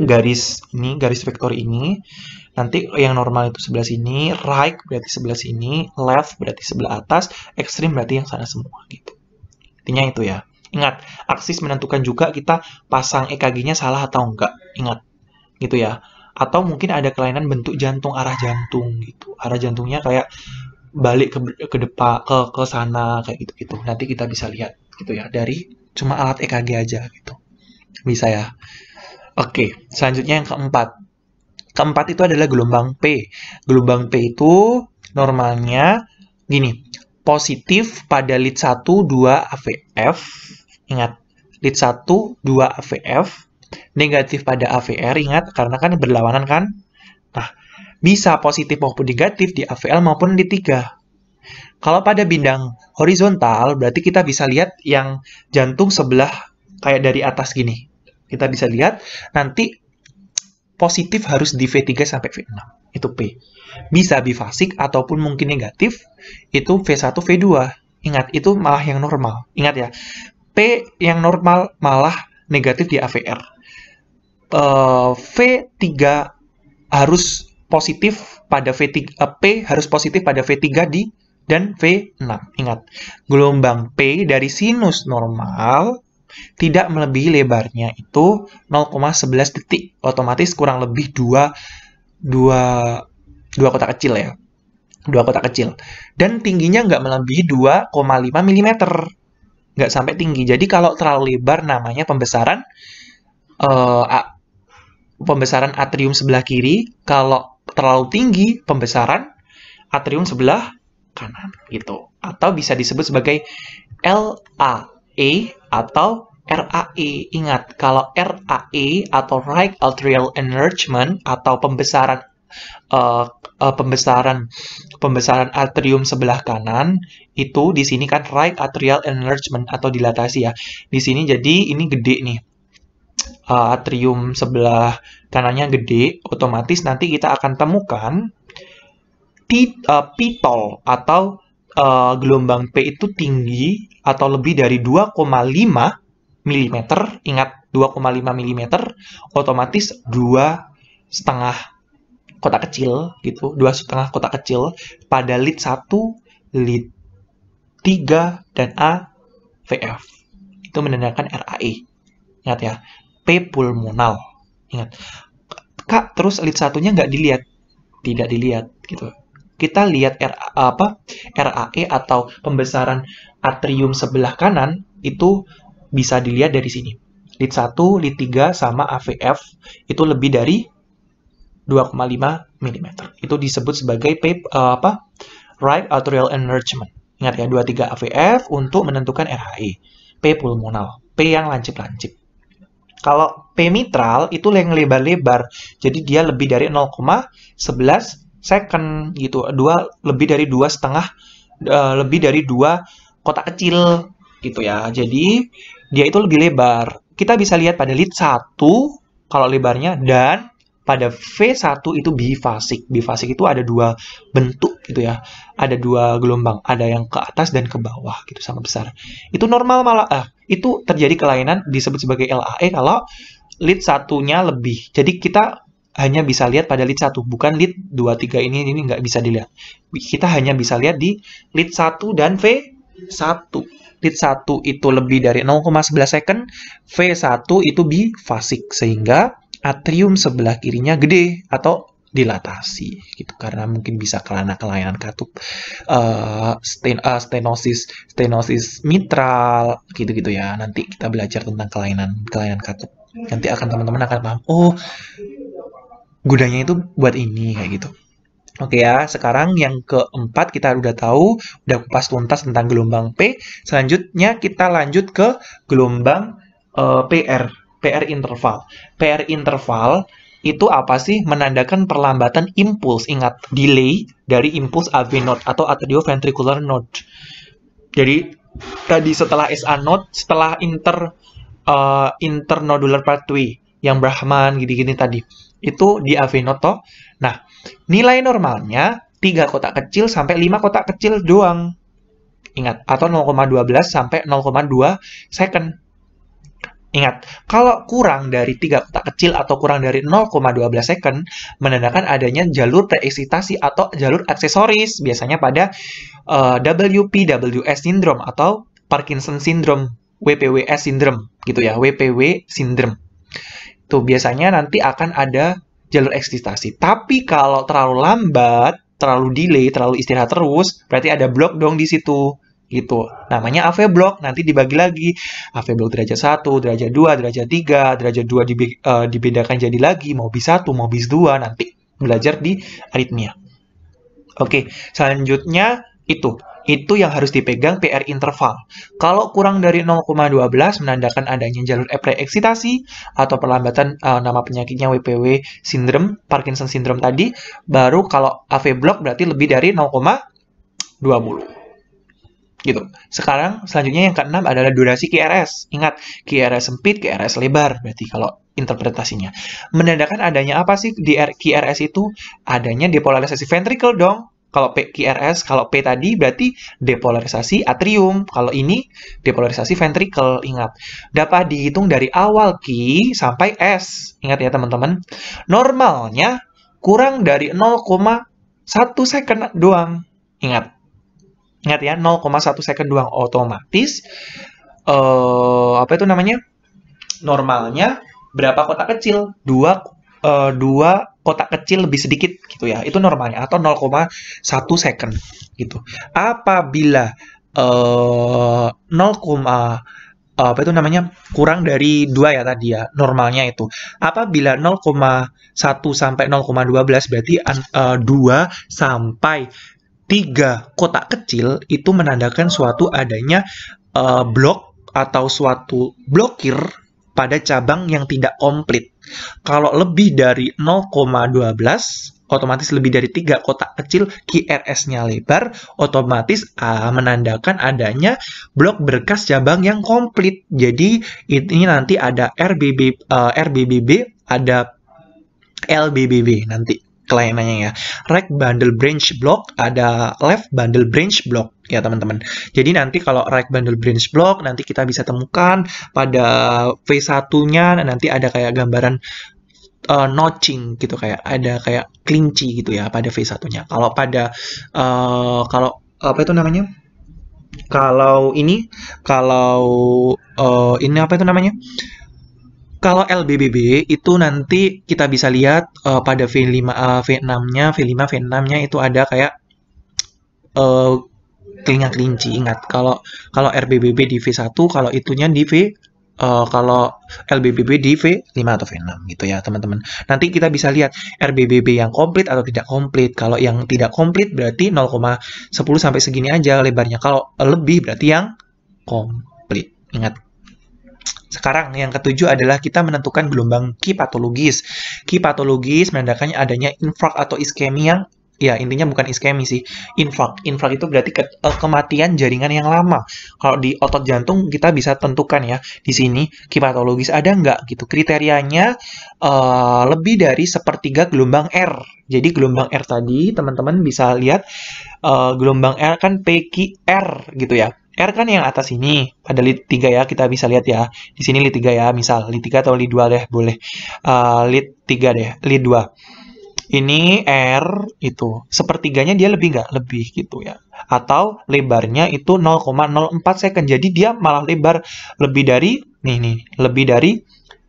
garis ini garis vektor ini Nanti yang normal itu sebelah sini, right berarti sebelah sini, left berarti sebelah atas, ekstrim berarti yang sana semua gitu. Intinya itu ya. Ingat, aksis menentukan juga kita pasang EKG-nya salah atau enggak. Ingat, gitu ya. Atau mungkin ada kelainan bentuk jantung, arah jantung gitu. Arah jantungnya kayak balik ke ke depan ke ke sana kayak gitu gitu. Nanti kita bisa lihat gitu ya dari cuma alat EKG aja gitu. Bisa ya. Oke, selanjutnya yang keempat, Keempat itu adalah gelombang P. Gelombang P itu normalnya gini, positif pada lead 1, 2 AVF. Ingat, lead 1, 2 AVF. Negatif pada AVR, ingat, karena kan berlawanan kan? Nah, bisa positif maupun negatif di AVL maupun di 3. Kalau pada bidang horizontal, berarti kita bisa lihat yang jantung sebelah kayak dari atas gini. Kita bisa lihat nanti positif harus di V3 sampai V6. Itu P. Bisa bifasik ataupun mungkin negatif, itu V1, V2. Ingat, itu malah yang normal. Ingat ya, P yang normal malah negatif di AVR. Eh, V3 harus positif pada V3, eh, P harus positif pada V3 di dan V6. Ingat, gelombang P dari sinus normal tidak melebihi lebarnya itu 0,11 detik. Otomatis kurang lebih 2 2 2 kotak kecil ya. Dua kotak kecil. Dan tingginya nggak melebihi 2,5 mm. Nggak sampai tinggi. Jadi kalau terlalu lebar namanya pembesaran uh, pembesaran atrium sebelah kiri, kalau terlalu tinggi pembesaran atrium sebelah kanan gitu. Atau bisa disebut sebagai LAE atau RAE. Ingat, kalau RAE atau right atrial enlargement atau pembesaran uh, uh, pembesaran pembesaran atrium sebelah kanan itu di sini kan right atrial enlargement atau dilatasi ya. Di sini jadi ini gede nih. Uh, eh, atrium sebelah kanannya gede, otomatis nanti kita akan temukan pitol atau uh, gelombang P itu tinggi atau lebih dari 2,5 mm, ingat 2,5 mm, otomatis dua setengah kotak kecil gitu, dua setengah kotak kecil pada lead 1, lead 3, dan A, VF. Itu menandakan RAE. Ingat ya, P pulmonal. Ingat. Kak, terus lead satunya nggak dilihat. Tidak dilihat gitu kita lihat R, apa RAE atau pembesaran atrium sebelah kanan itu bisa dilihat dari sini. lit 1, lit 3 sama AVF itu lebih dari 2,5 mm. Itu disebut sebagai pep, uh, eh, apa? right atrial enlargement. Ingat ya, 23 AVF untuk menentukan RAE P pulmonal, P yang lancip-lancip. Kalau P mitral itu yang lebar-lebar, jadi dia lebih dari 0,11 second gitu dua lebih dari dua setengah uh, lebih dari dua kotak kecil gitu ya jadi dia itu lebih lebar kita bisa lihat pada lead 1 kalau lebarnya dan pada V1 itu bifasik bifasik itu ada dua bentuk gitu ya ada dua gelombang ada yang ke atas dan ke bawah gitu sama besar itu normal malah eh, itu terjadi kelainan disebut sebagai LAE kalau lead satunya lebih jadi kita hanya bisa lihat pada lead 1, bukan lead 2, 3 ini, ini nggak bisa dilihat. Kita hanya bisa lihat di lead 1 dan V1. Lead 1 itu lebih dari 0,11 second, V1 itu bifasik, sehingga atrium sebelah kirinya gede atau dilatasi gitu karena mungkin bisa kelana kelainan katup uh, sten uh, stenosis stenosis mitral gitu-gitu ya nanti kita belajar tentang kelainan kelainan katup nanti akan teman-teman akan paham oh gudangnya itu buat ini kayak gitu. Oke ya, sekarang yang keempat kita udah tahu, udah kupas tuntas tentang gelombang P. Selanjutnya kita lanjut ke gelombang uh, eh, PR, PR interval. PR interval itu apa sih? Menandakan perlambatan impuls, ingat, delay dari impuls av node atau atrioventricular node. Jadi tadi setelah SA node, setelah inter uh, internodular pathway yang Brahman, gini-gini tadi. Itu di Avinoto. Nah, nilai normalnya 3 kotak kecil sampai 5 kotak kecil doang. Ingat, atau 0,12 sampai 0,2 second. Ingat, kalau kurang dari 3 kotak kecil atau kurang dari 0,12 second, menandakan adanya jalur preeksitasi atau jalur aksesoris, biasanya pada uh, eh, WPWS syndrome atau Parkinson syndrome, WPWS syndrome, gitu ya, WPW syndrome. Tuh gitu. biasanya nanti akan ada jalur ekstitasi. Tapi kalau terlalu lambat, terlalu delay, terlalu istirahat terus, berarti ada blok dong di situ gitu. Namanya AV block, nanti dibagi lagi. AV block derajat 1, derajat 2, derajat 3, derajat 2 uh, eh, dibedakan jadi lagi, mau bis 1, mau bis 2, nanti belajar di aritmia. Oke, selanjutnya itu itu yang harus dipegang PR interval. Kalau kurang dari 0,12 menandakan adanya jalur eksitasi atau perlambatan uh, nama penyakitnya WPW syndrome, Parkinson syndrome tadi, baru kalau AV block berarti lebih dari 0,20. Gitu. Sekarang selanjutnya yang keenam adalah durasi QRS. Ingat, QRS sempit, QRS lebar berarti kalau interpretasinya. Menandakan adanya apa sih di QRS itu? Adanya depolarisasi ventrikel dong kalau P, QRS, kalau P tadi berarti depolarisasi atrium. Kalau ini depolarisasi ventrikel, ingat. Dapat dihitung dari awal Q sampai S. Ingat ya teman-teman. Normalnya kurang dari 0,1 second doang. Ingat. Ingat ya, 0,1 second doang otomatis uh, apa itu namanya? Normalnya berapa kotak kecil? 2 uh, dua kotak kecil lebih sedikit gitu ya. Itu normalnya atau 0,1 second gitu. Apabila uh, eh, 0, eh, apa itu namanya kurang dari dua ya tadi ya normalnya itu apabila 0,1 sampai 0,12 berarti uh, sampai tiga kotak kecil itu menandakan suatu adanya uh, blok atau suatu blokir pada cabang yang tidak komplit. Kalau lebih dari 0,12, otomatis lebih dari tiga kotak kecil QRS-nya lebar, otomatis uh, menandakan adanya blok berkas cabang yang komplit. Jadi ini nanti ada RBB, uh, eh, RBBB, ada LBBB nanti kelainannya ya. Right bundle branch block ada left bundle branch block ya teman-teman. Jadi nanti kalau right bundle branch block nanti kita bisa temukan pada V1-nya nah, nanti ada kayak gambaran uh, notching gitu kayak ada kayak kelinci gitu ya pada V1-nya. Kalau pada uh, kalau apa itu namanya? Kalau ini kalau uh, ini apa itu namanya? Kalau LBBB itu nanti kita bisa lihat uh, pada V5, uh, V6-nya, V5, V6-nya itu ada kayak uh, telinga kelinci. Ingat, kalau kalau RBBB di V1, kalau itunya di V uh, kalau LBBB di V5 atau V6 gitu ya teman-teman. Nanti kita bisa lihat RBBB yang komplit atau tidak komplit. Kalau yang tidak komplit berarti 0,10 sampai segini aja lebarnya. Kalau lebih berarti yang komplit. Ingat sekarang yang ketujuh adalah kita menentukan gelombang Ki patologis. Ki patologis menandakan adanya infark atau iskemia ya intinya bukan iskemi sih infark. Infark itu berarti ke, eh, kematian jaringan yang lama kalau di otot jantung kita bisa tentukan ya di sini kipatologis ada nggak gitu kriterianya uh, lebih dari sepertiga gelombang R jadi gelombang R tadi teman-teman bisa lihat uh, gelombang R kan PQR gitu ya R kan yang atas ini, pada lead 3 ya, kita bisa lihat ya. Di sini lead 3 ya, misal lead 3 atau lead 2 deh, boleh. Uh, lead 3 deh, lead 2. Ini R itu, sepertiganya dia lebih nggak? Lebih gitu ya. Atau lebarnya itu 0,04 second, jadi dia malah lebar lebih dari, nih nih, lebih dari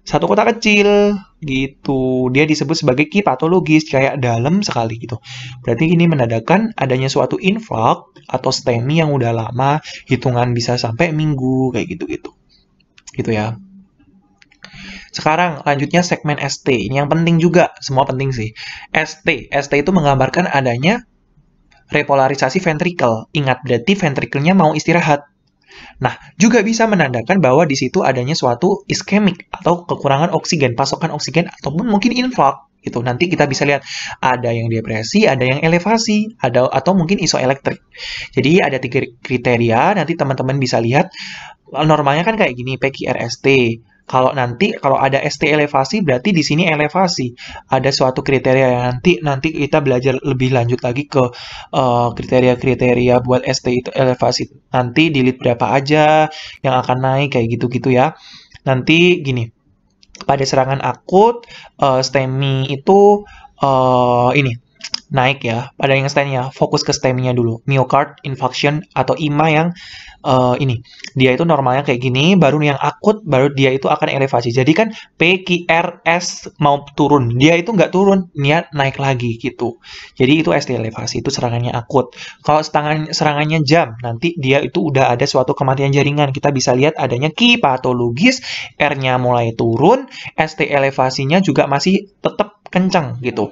satu kota kecil gitu. Dia disebut sebagai kipatologis patologis kayak dalam sekali gitu. Berarti ini menandakan adanya suatu infak atau STEMI yang udah lama, hitungan bisa sampai minggu kayak gitu-gitu. Gitu ya. Sekarang lanjutnya segmen ST. Ini yang penting juga, semua penting sih. ST, ST itu menggambarkan adanya repolarisasi ventrikel. Ingat berarti ventrikelnya mau istirahat. Nah, juga bisa menandakan bahwa di situ adanya suatu iskemik atau kekurangan oksigen, pasokan oksigen ataupun mungkin infark. Itu Nanti kita bisa lihat ada yang depresi, ada yang elevasi, ada atau mungkin isoelektrik. Jadi ada tiga kriteria nanti teman-teman bisa lihat normalnya kan kayak gini PQRST. Kalau nanti kalau ada ST elevasi berarti di sini elevasi. Ada suatu kriteria yang nanti nanti kita belajar lebih lanjut lagi ke eh, kriteria-kriteria uh, buat ST itu elevasi. Nanti delete berapa aja yang akan naik kayak gitu-gitu ya. Nanti gini. Pada serangan akut uh, eh, STEMI itu uh, ini naik ya pada yang stand ya fokus ke stemnya dulu myocard infarction atau ima yang uh, ini dia itu normalnya kayak gini baru yang akut baru dia itu akan elevasi jadi kan PQRS mau turun dia itu nggak turun niat naik lagi gitu jadi itu ST elevasi itu serangannya akut kalau serangan serangannya jam nanti dia itu udah ada suatu kematian jaringan kita bisa lihat adanya ki patologis R-nya mulai turun ST elevasinya juga masih tetap kencang gitu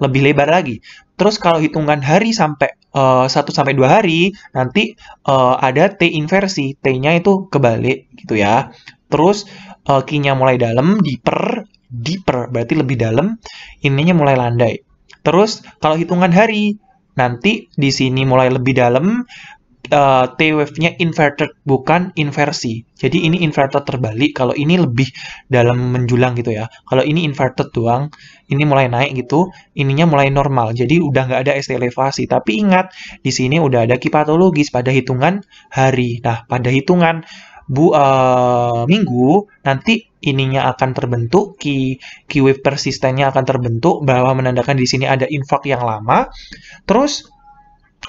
lebih lebar lagi. Terus kalau hitungan hari sampai eh, satu sampai dua hari, nanti uh, ada T inversi, T-nya itu kebalik gitu ya. Terus uh, eh, nya mulai dalam, deeper, deeper berarti lebih dalam, ininya mulai landai. Terus kalau hitungan hari, nanti di sini mulai lebih dalam, uh, eh, T wave-nya inverted bukan inversi. Jadi ini inverted terbalik, kalau ini lebih dalam menjulang gitu ya. Kalau ini inverted doang, ini mulai naik gitu, ininya mulai normal. Jadi udah nggak ada ST elevasi. Tapi ingat, di sini udah ada kipatologis pada hitungan hari. Nah, pada hitungan bu uh, minggu nanti ininya akan terbentuk key key wave persistennya akan terbentuk bahwa menandakan di sini ada infak yang lama terus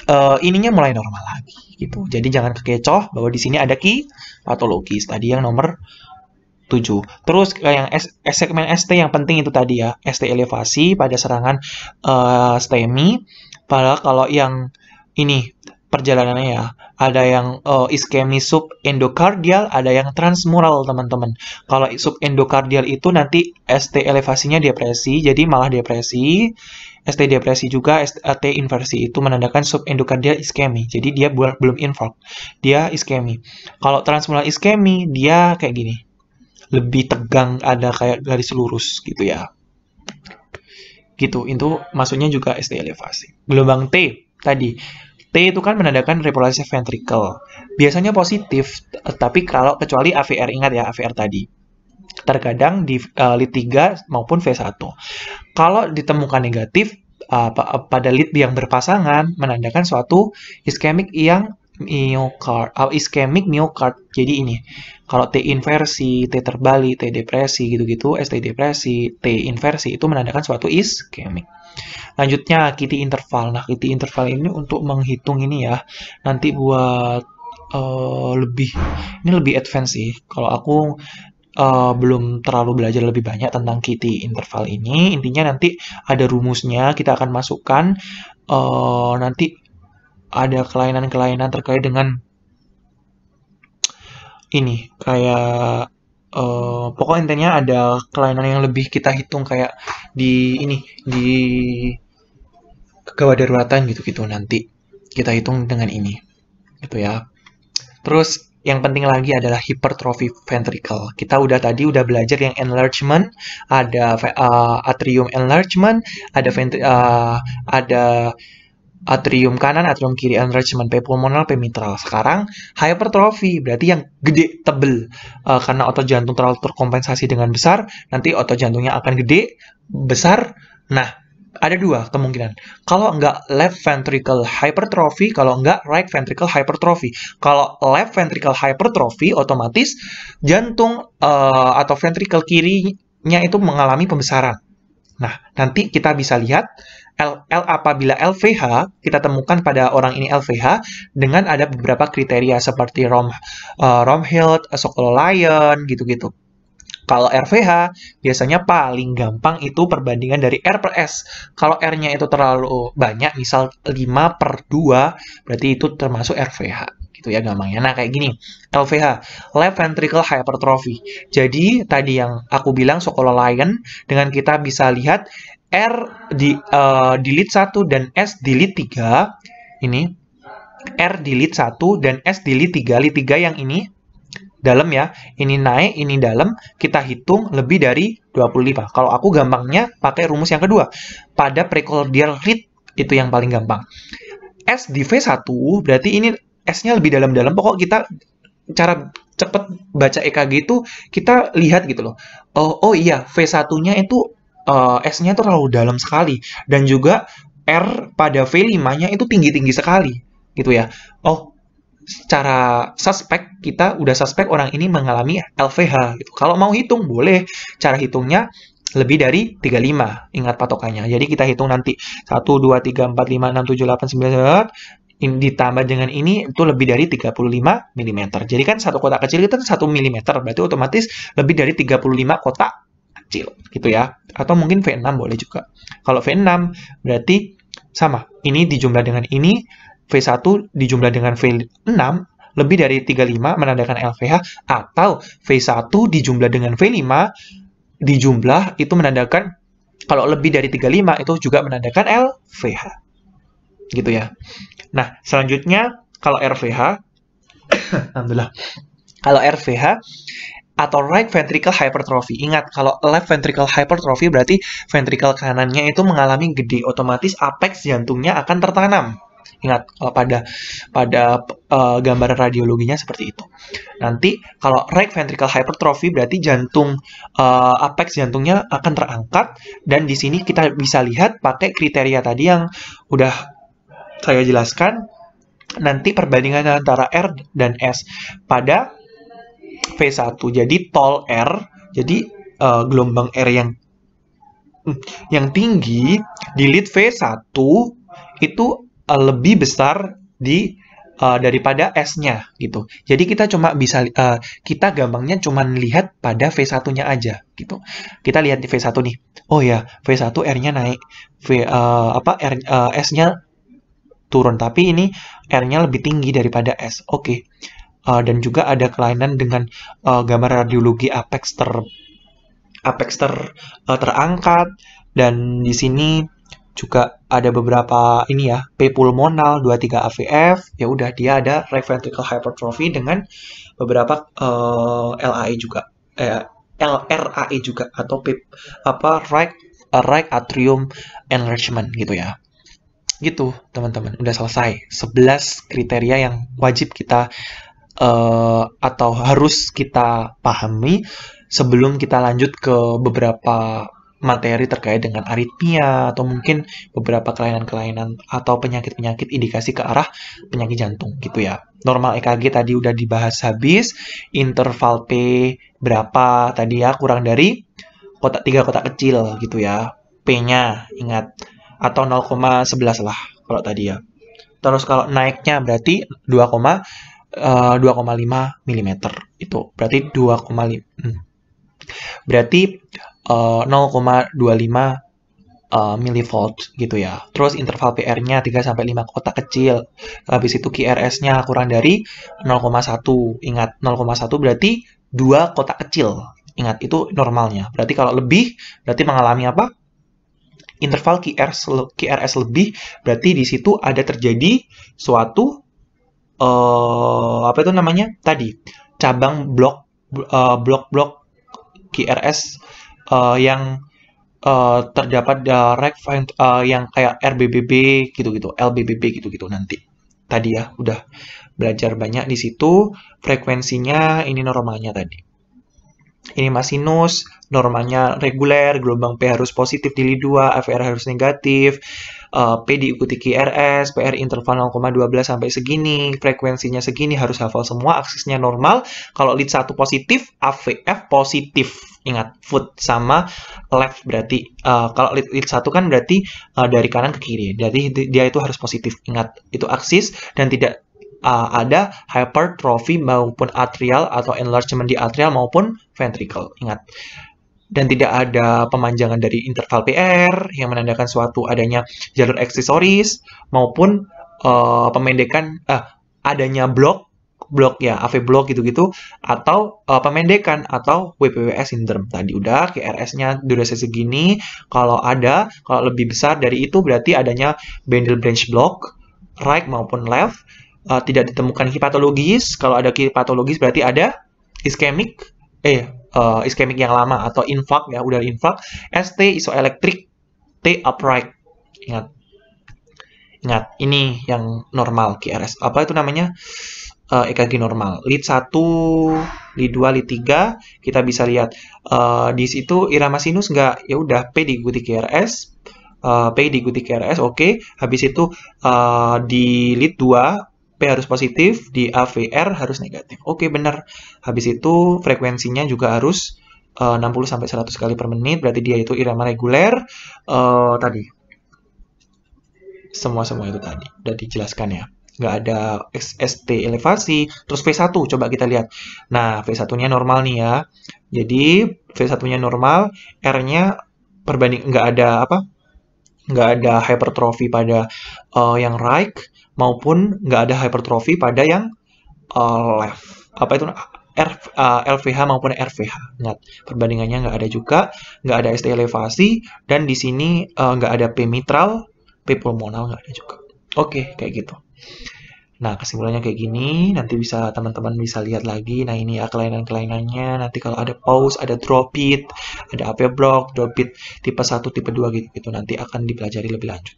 uh, ininya mulai normal lagi gitu. Jadi jangan kekecoh bahwa di sini ada ki patologis tadi yang nomor 7. Terus yang S, eh, segmen ST yang penting itu tadi ya, ST elevasi pada serangan uh, STEMI. Padahal kalau yang ini perjalanannya ya, ada yang uh, iskemi subendokardial, ada yang transmural teman-teman. Kalau subendokardial itu nanti ST elevasinya depresi, jadi malah depresi. ST depresi juga ST inversi itu menandakan subendokardial iskemi. Jadi dia belum involve. Dia iskemi. Kalau transmural iskemi dia kayak gini. Lebih tegang ada kayak garis lurus gitu ya. Gitu, itu maksudnya juga ST elevasi. Gelombang T tadi T itu kan menandakan repolarisasi ventrikel. Biasanya positif, tapi kalau kecuali AVR ingat ya AVR tadi terkadang di uh, lead 3 maupun V1. Kalau ditemukan negatif uh, pada lead yang berpasangan menandakan suatu iskemik yang myocard uh, eh, iskemik myocard. Jadi ini kalau T inversi, T terbalik, T depresi gitu-gitu, ST depresi, T inversi itu menandakan suatu iskemik. Lanjutnya kiti interval. Nah, kiti interval ini untuk menghitung ini ya. Nanti buat uh, lebih ini lebih advance sih. Kalau aku uh, belum terlalu belajar lebih banyak tentang Kitty interval ini, intinya nanti ada rumusnya, kita akan masukkan uh, nanti ada kelainan-kelainan terkait dengan ini kayak uh, pokok intinya ada kelainan yang lebih kita hitung kayak di ini di kedaruratan gitu gitu nanti kita hitung dengan ini gitu ya terus yang penting lagi adalah hipertrofi ventricle. Kita udah tadi udah belajar yang enlargement, ada uh, atrium enlargement, ada ventri, uh, ada atrium kanan, atrium kiri enlargement, P pulmonal, P Sekarang hipertrofi, berarti yang gede, tebel. Uh, karena otot jantung terlalu terkompensasi dengan besar, nanti otot jantungnya akan gede, besar. Nah, ada dua kemungkinan. Kalau enggak left ventricle hypertrophy, kalau enggak right ventricle hypertrophy. Kalau left ventricle hypertrophy, otomatis jantung uh, atau ventricle kirinya itu mengalami pembesaran. Nah, nanti kita bisa lihat L, L apabila LVH kita temukan pada orang ini LVH dengan ada beberapa kriteria seperti Rom uh, Romhild, Sokolow gitu-gitu. Kalau RVH biasanya paling gampang itu perbandingan dari R per S. Kalau R-nya itu terlalu banyak, misal 5 per 2, berarti itu termasuk RVH. Gitu ya gampangnya. Nah kayak gini, LVH, left ventricle hypertrophy. Jadi tadi yang aku bilang Sokola Lion, dengan kita bisa lihat R di uh, delete 1 dan S delete 3, ini R delete 1 dan S delete 3, lit 3 yang ini dalam ya. Ini naik, ini dalam, kita hitung lebih dari 25. Kalau aku gampangnya pakai rumus yang kedua. Pada precordial read itu yang paling gampang. S di V1 berarti ini S-nya lebih dalam-dalam. Pokok kita cara cepat baca EKG itu kita lihat gitu loh. Oh, oh iya, V1-nya itu uh, S-nya itu terlalu dalam sekali dan juga R pada V5-nya itu tinggi-tinggi sekali gitu ya. Oh, secara suspek kita udah suspek orang ini mengalami LVH gitu. Kalau mau hitung boleh, cara hitungnya lebih dari 35. Ingat patokannya. Jadi kita hitung nanti 1 2 3 4 5 6 7 8 9 10, ditambah dengan ini itu lebih dari 35 mm. Jadi kan satu kotak kecil itu kan satu 1 mm, berarti otomatis lebih dari 35 kotak kecil gitu ya. Atau mungkin V6 boleh juga. Kalau V6 berarti sama, ini dijumlah dengan ini V1 dijumlah dengan V6 lebih dari 35 menandakan LVH atau V1 dijumlah dengan V5 dijumlah itu menandakan kalau lebih dari 35 itu juga menandakan LVH. Gitu ya. Nah, selanjutnya kalau RVH <coughs> alhamdulillah. Kalau RVH atau right ventricle hypertrophy. Ingat, kalau left ventricle hypertrophy berarti ventrikel kanannya itu mengalami gede, otomatis apex jantungnya akan tertanam. Ingat kalau pada pada uh, gambaran radiologinya seperti itu. Nanti kalau right ventricle hypertrophy berarti jantung uh, apex jantungnya akan terangkat dan di sini kita bisa lihat pakai kriteria tadi yang udah saya jelaskan nanti perbandingan antara R dan S pada V1. Jadi tall R, jadi uh, gelombang R yang hmm, yang tinggi di lead V1 itu Eh, lebih besar di uh, daripada S-nya gitu. Jadi kita cuma bisa uh, kita gampangnya cuma lihat pada V1-nya aja gitu. Kita lihat di V1 nih. Oh ya, V1 R-nya naik. V uh, apa R uh, S-nya turun tapi ini R-nya lebih tinggi daripada S. Oke. Okay. Uh, dan juga ada kelainan dengan uh, gambar radiologi apex ter apex ter uh, terangkat dan di sini juga ada beberapa ini ya, P pulmonal 23 AVF, ya udah dia ada right ventricular hypertrophy dengan beberapa uh, eh, LAE juga. Eh, LRAE juga atau P, apa right right atrium enlargement gitu ya. Gitu, teman-teman, udah selesai. 11 kriteria yang wajib kita uh, atau harus kita pahami sebelum kita lanjut ke beberapa materi terkait dengan aritmia atau mungkin beberapa kelainan-kelainan atau penyakit-penyakit indikasi ke arah penyakit jantung gitu ya. Normal EKG tadi udah dibahas habis, interval P berapa tadi ya kurang dari kotak tiga kotak kecil gitu ya. P-nya ingat atau 0,11 lah kalau tadi ya. Terus kalau naiknya berarti 2, uh, 2,5 mm itu. Berarti 2,5 hmm. Berarti uh, 0,25 uh, gitu ya. Terus interval PR-nya 3 sampai 5 kotak kecil. Habis itu QRS-nya kurang dari 0,1. Ingat 0,1 berarti 2 kotak kecil. Ingat itu normalnya. Berarti kalau lebih berarti mengalami apa? Interval QRS QRS lebih berarti di situ ada terjadi suatu uh, apa itu namanya? Tadi cabang blok uh, eh, blok blok QRS uh, yang uh, terdapat direct eh, find uh, yang kayak RBBB gitu-gitu, LBBB gitu-gitu nanti. Tadi ya udah belajar banyak di situ, frekuensinya ini normalnya tadi ini masih sinus, normalnya reguler, gelombang P harus positif di lidua, 2 FR harus negatif, uh, P diikuti QRS, PR interval 0,12 sampai segini, frekuensinya segini, harus hafal semua, aksisnya normal. Kalau lead 1 positif, AVF positif. Ingat, foot sama left berarti, uh, kalau lead, lead 1 kan berarti uh, dari kanan ke kiri, jadi dia itu harus positif. Ingat, itu aksis dan tidak uh, ada hypertrophy maupun atrial atau enlargement di atrial maupun ventricle. Ingat. Dan tidak ada pemanjangan dari interval PR yang menandakan suatu adanya jalur aksesoris maupun uh, pemendekan uh, adanya blok blok ya, AV blok gitu-gitu atau uh, pemendekan atau WPWS syndrome. Tadi udah KRS-nya durasi segini, kalau ada kalau lebih besar dari itu berarti adanya bundle branch block right maupun left uh, tidak ditemukan hipatologis. Kalau ada hipatologis berarti ada iskemik, eh uh, eh, iskemik yang lama atau infak ya, udah infak. ST isoelektrik, T upright. Ingat. Ingat, ini yang normal krs Apa itu namanya? Uh, EKG normal. Lead 1, lead 2, lead 3 kita bisa lihat uh, di situ irama sinus nggak ya udah P diikuti krs Uh, P diikuti krs oke. Okay. Habis itu uh, di lead 2 P harus positif, di AVR harus negatif. Oke, benar. Habis itu frekuensinya juga harus uh, 60 100 kali per menit, berarti dia itu irama reguler uh, tadi. Semua-semua itu tadi udah dijelaskan ya. Nggak ada ST elevasi, terus V1 coba kita lihat. Nah, V1-nya normal nih ya. Jadi V1-nya normal, R-nya perbanding nggak ada apa? nggak ada hypertrophy pada uh, yang right maupun nggak ada hypertrophy pada yang uh, left. Apa itu R, uh, eh, LVH maupun RVH. Ingat, perbandingannya nggak ada juga, nggak ada ST elevasi, dan di sini uh, nggak ada P mitral, P pulmonal nggak ada juga. Oke, okay, kayak gitu. Nah, kesimpulannya kayak gini, nanti bisa teman-teman bisa lihat lagi. Nah, ini ya kelainan-kelainannya. Nanti kalau ada pause, ada drop it, ada AP ya, block, drop it tipe 1, tipe 2 gitu, gitu. Nanti akan dipelajari lebih lanjut.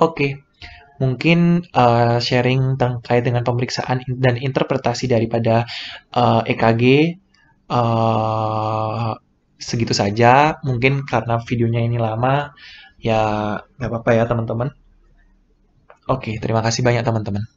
Oke. Okay mungkin uh, sharing terkait dengan pemeriksaan dan interpretasi daripada uh, eh, EKG uh, eh, segitu saja. Mungkin karena videonya ini lama, ya nggak apa-apa ya teman-teman. Oke, terima kasih banyak teman-teman.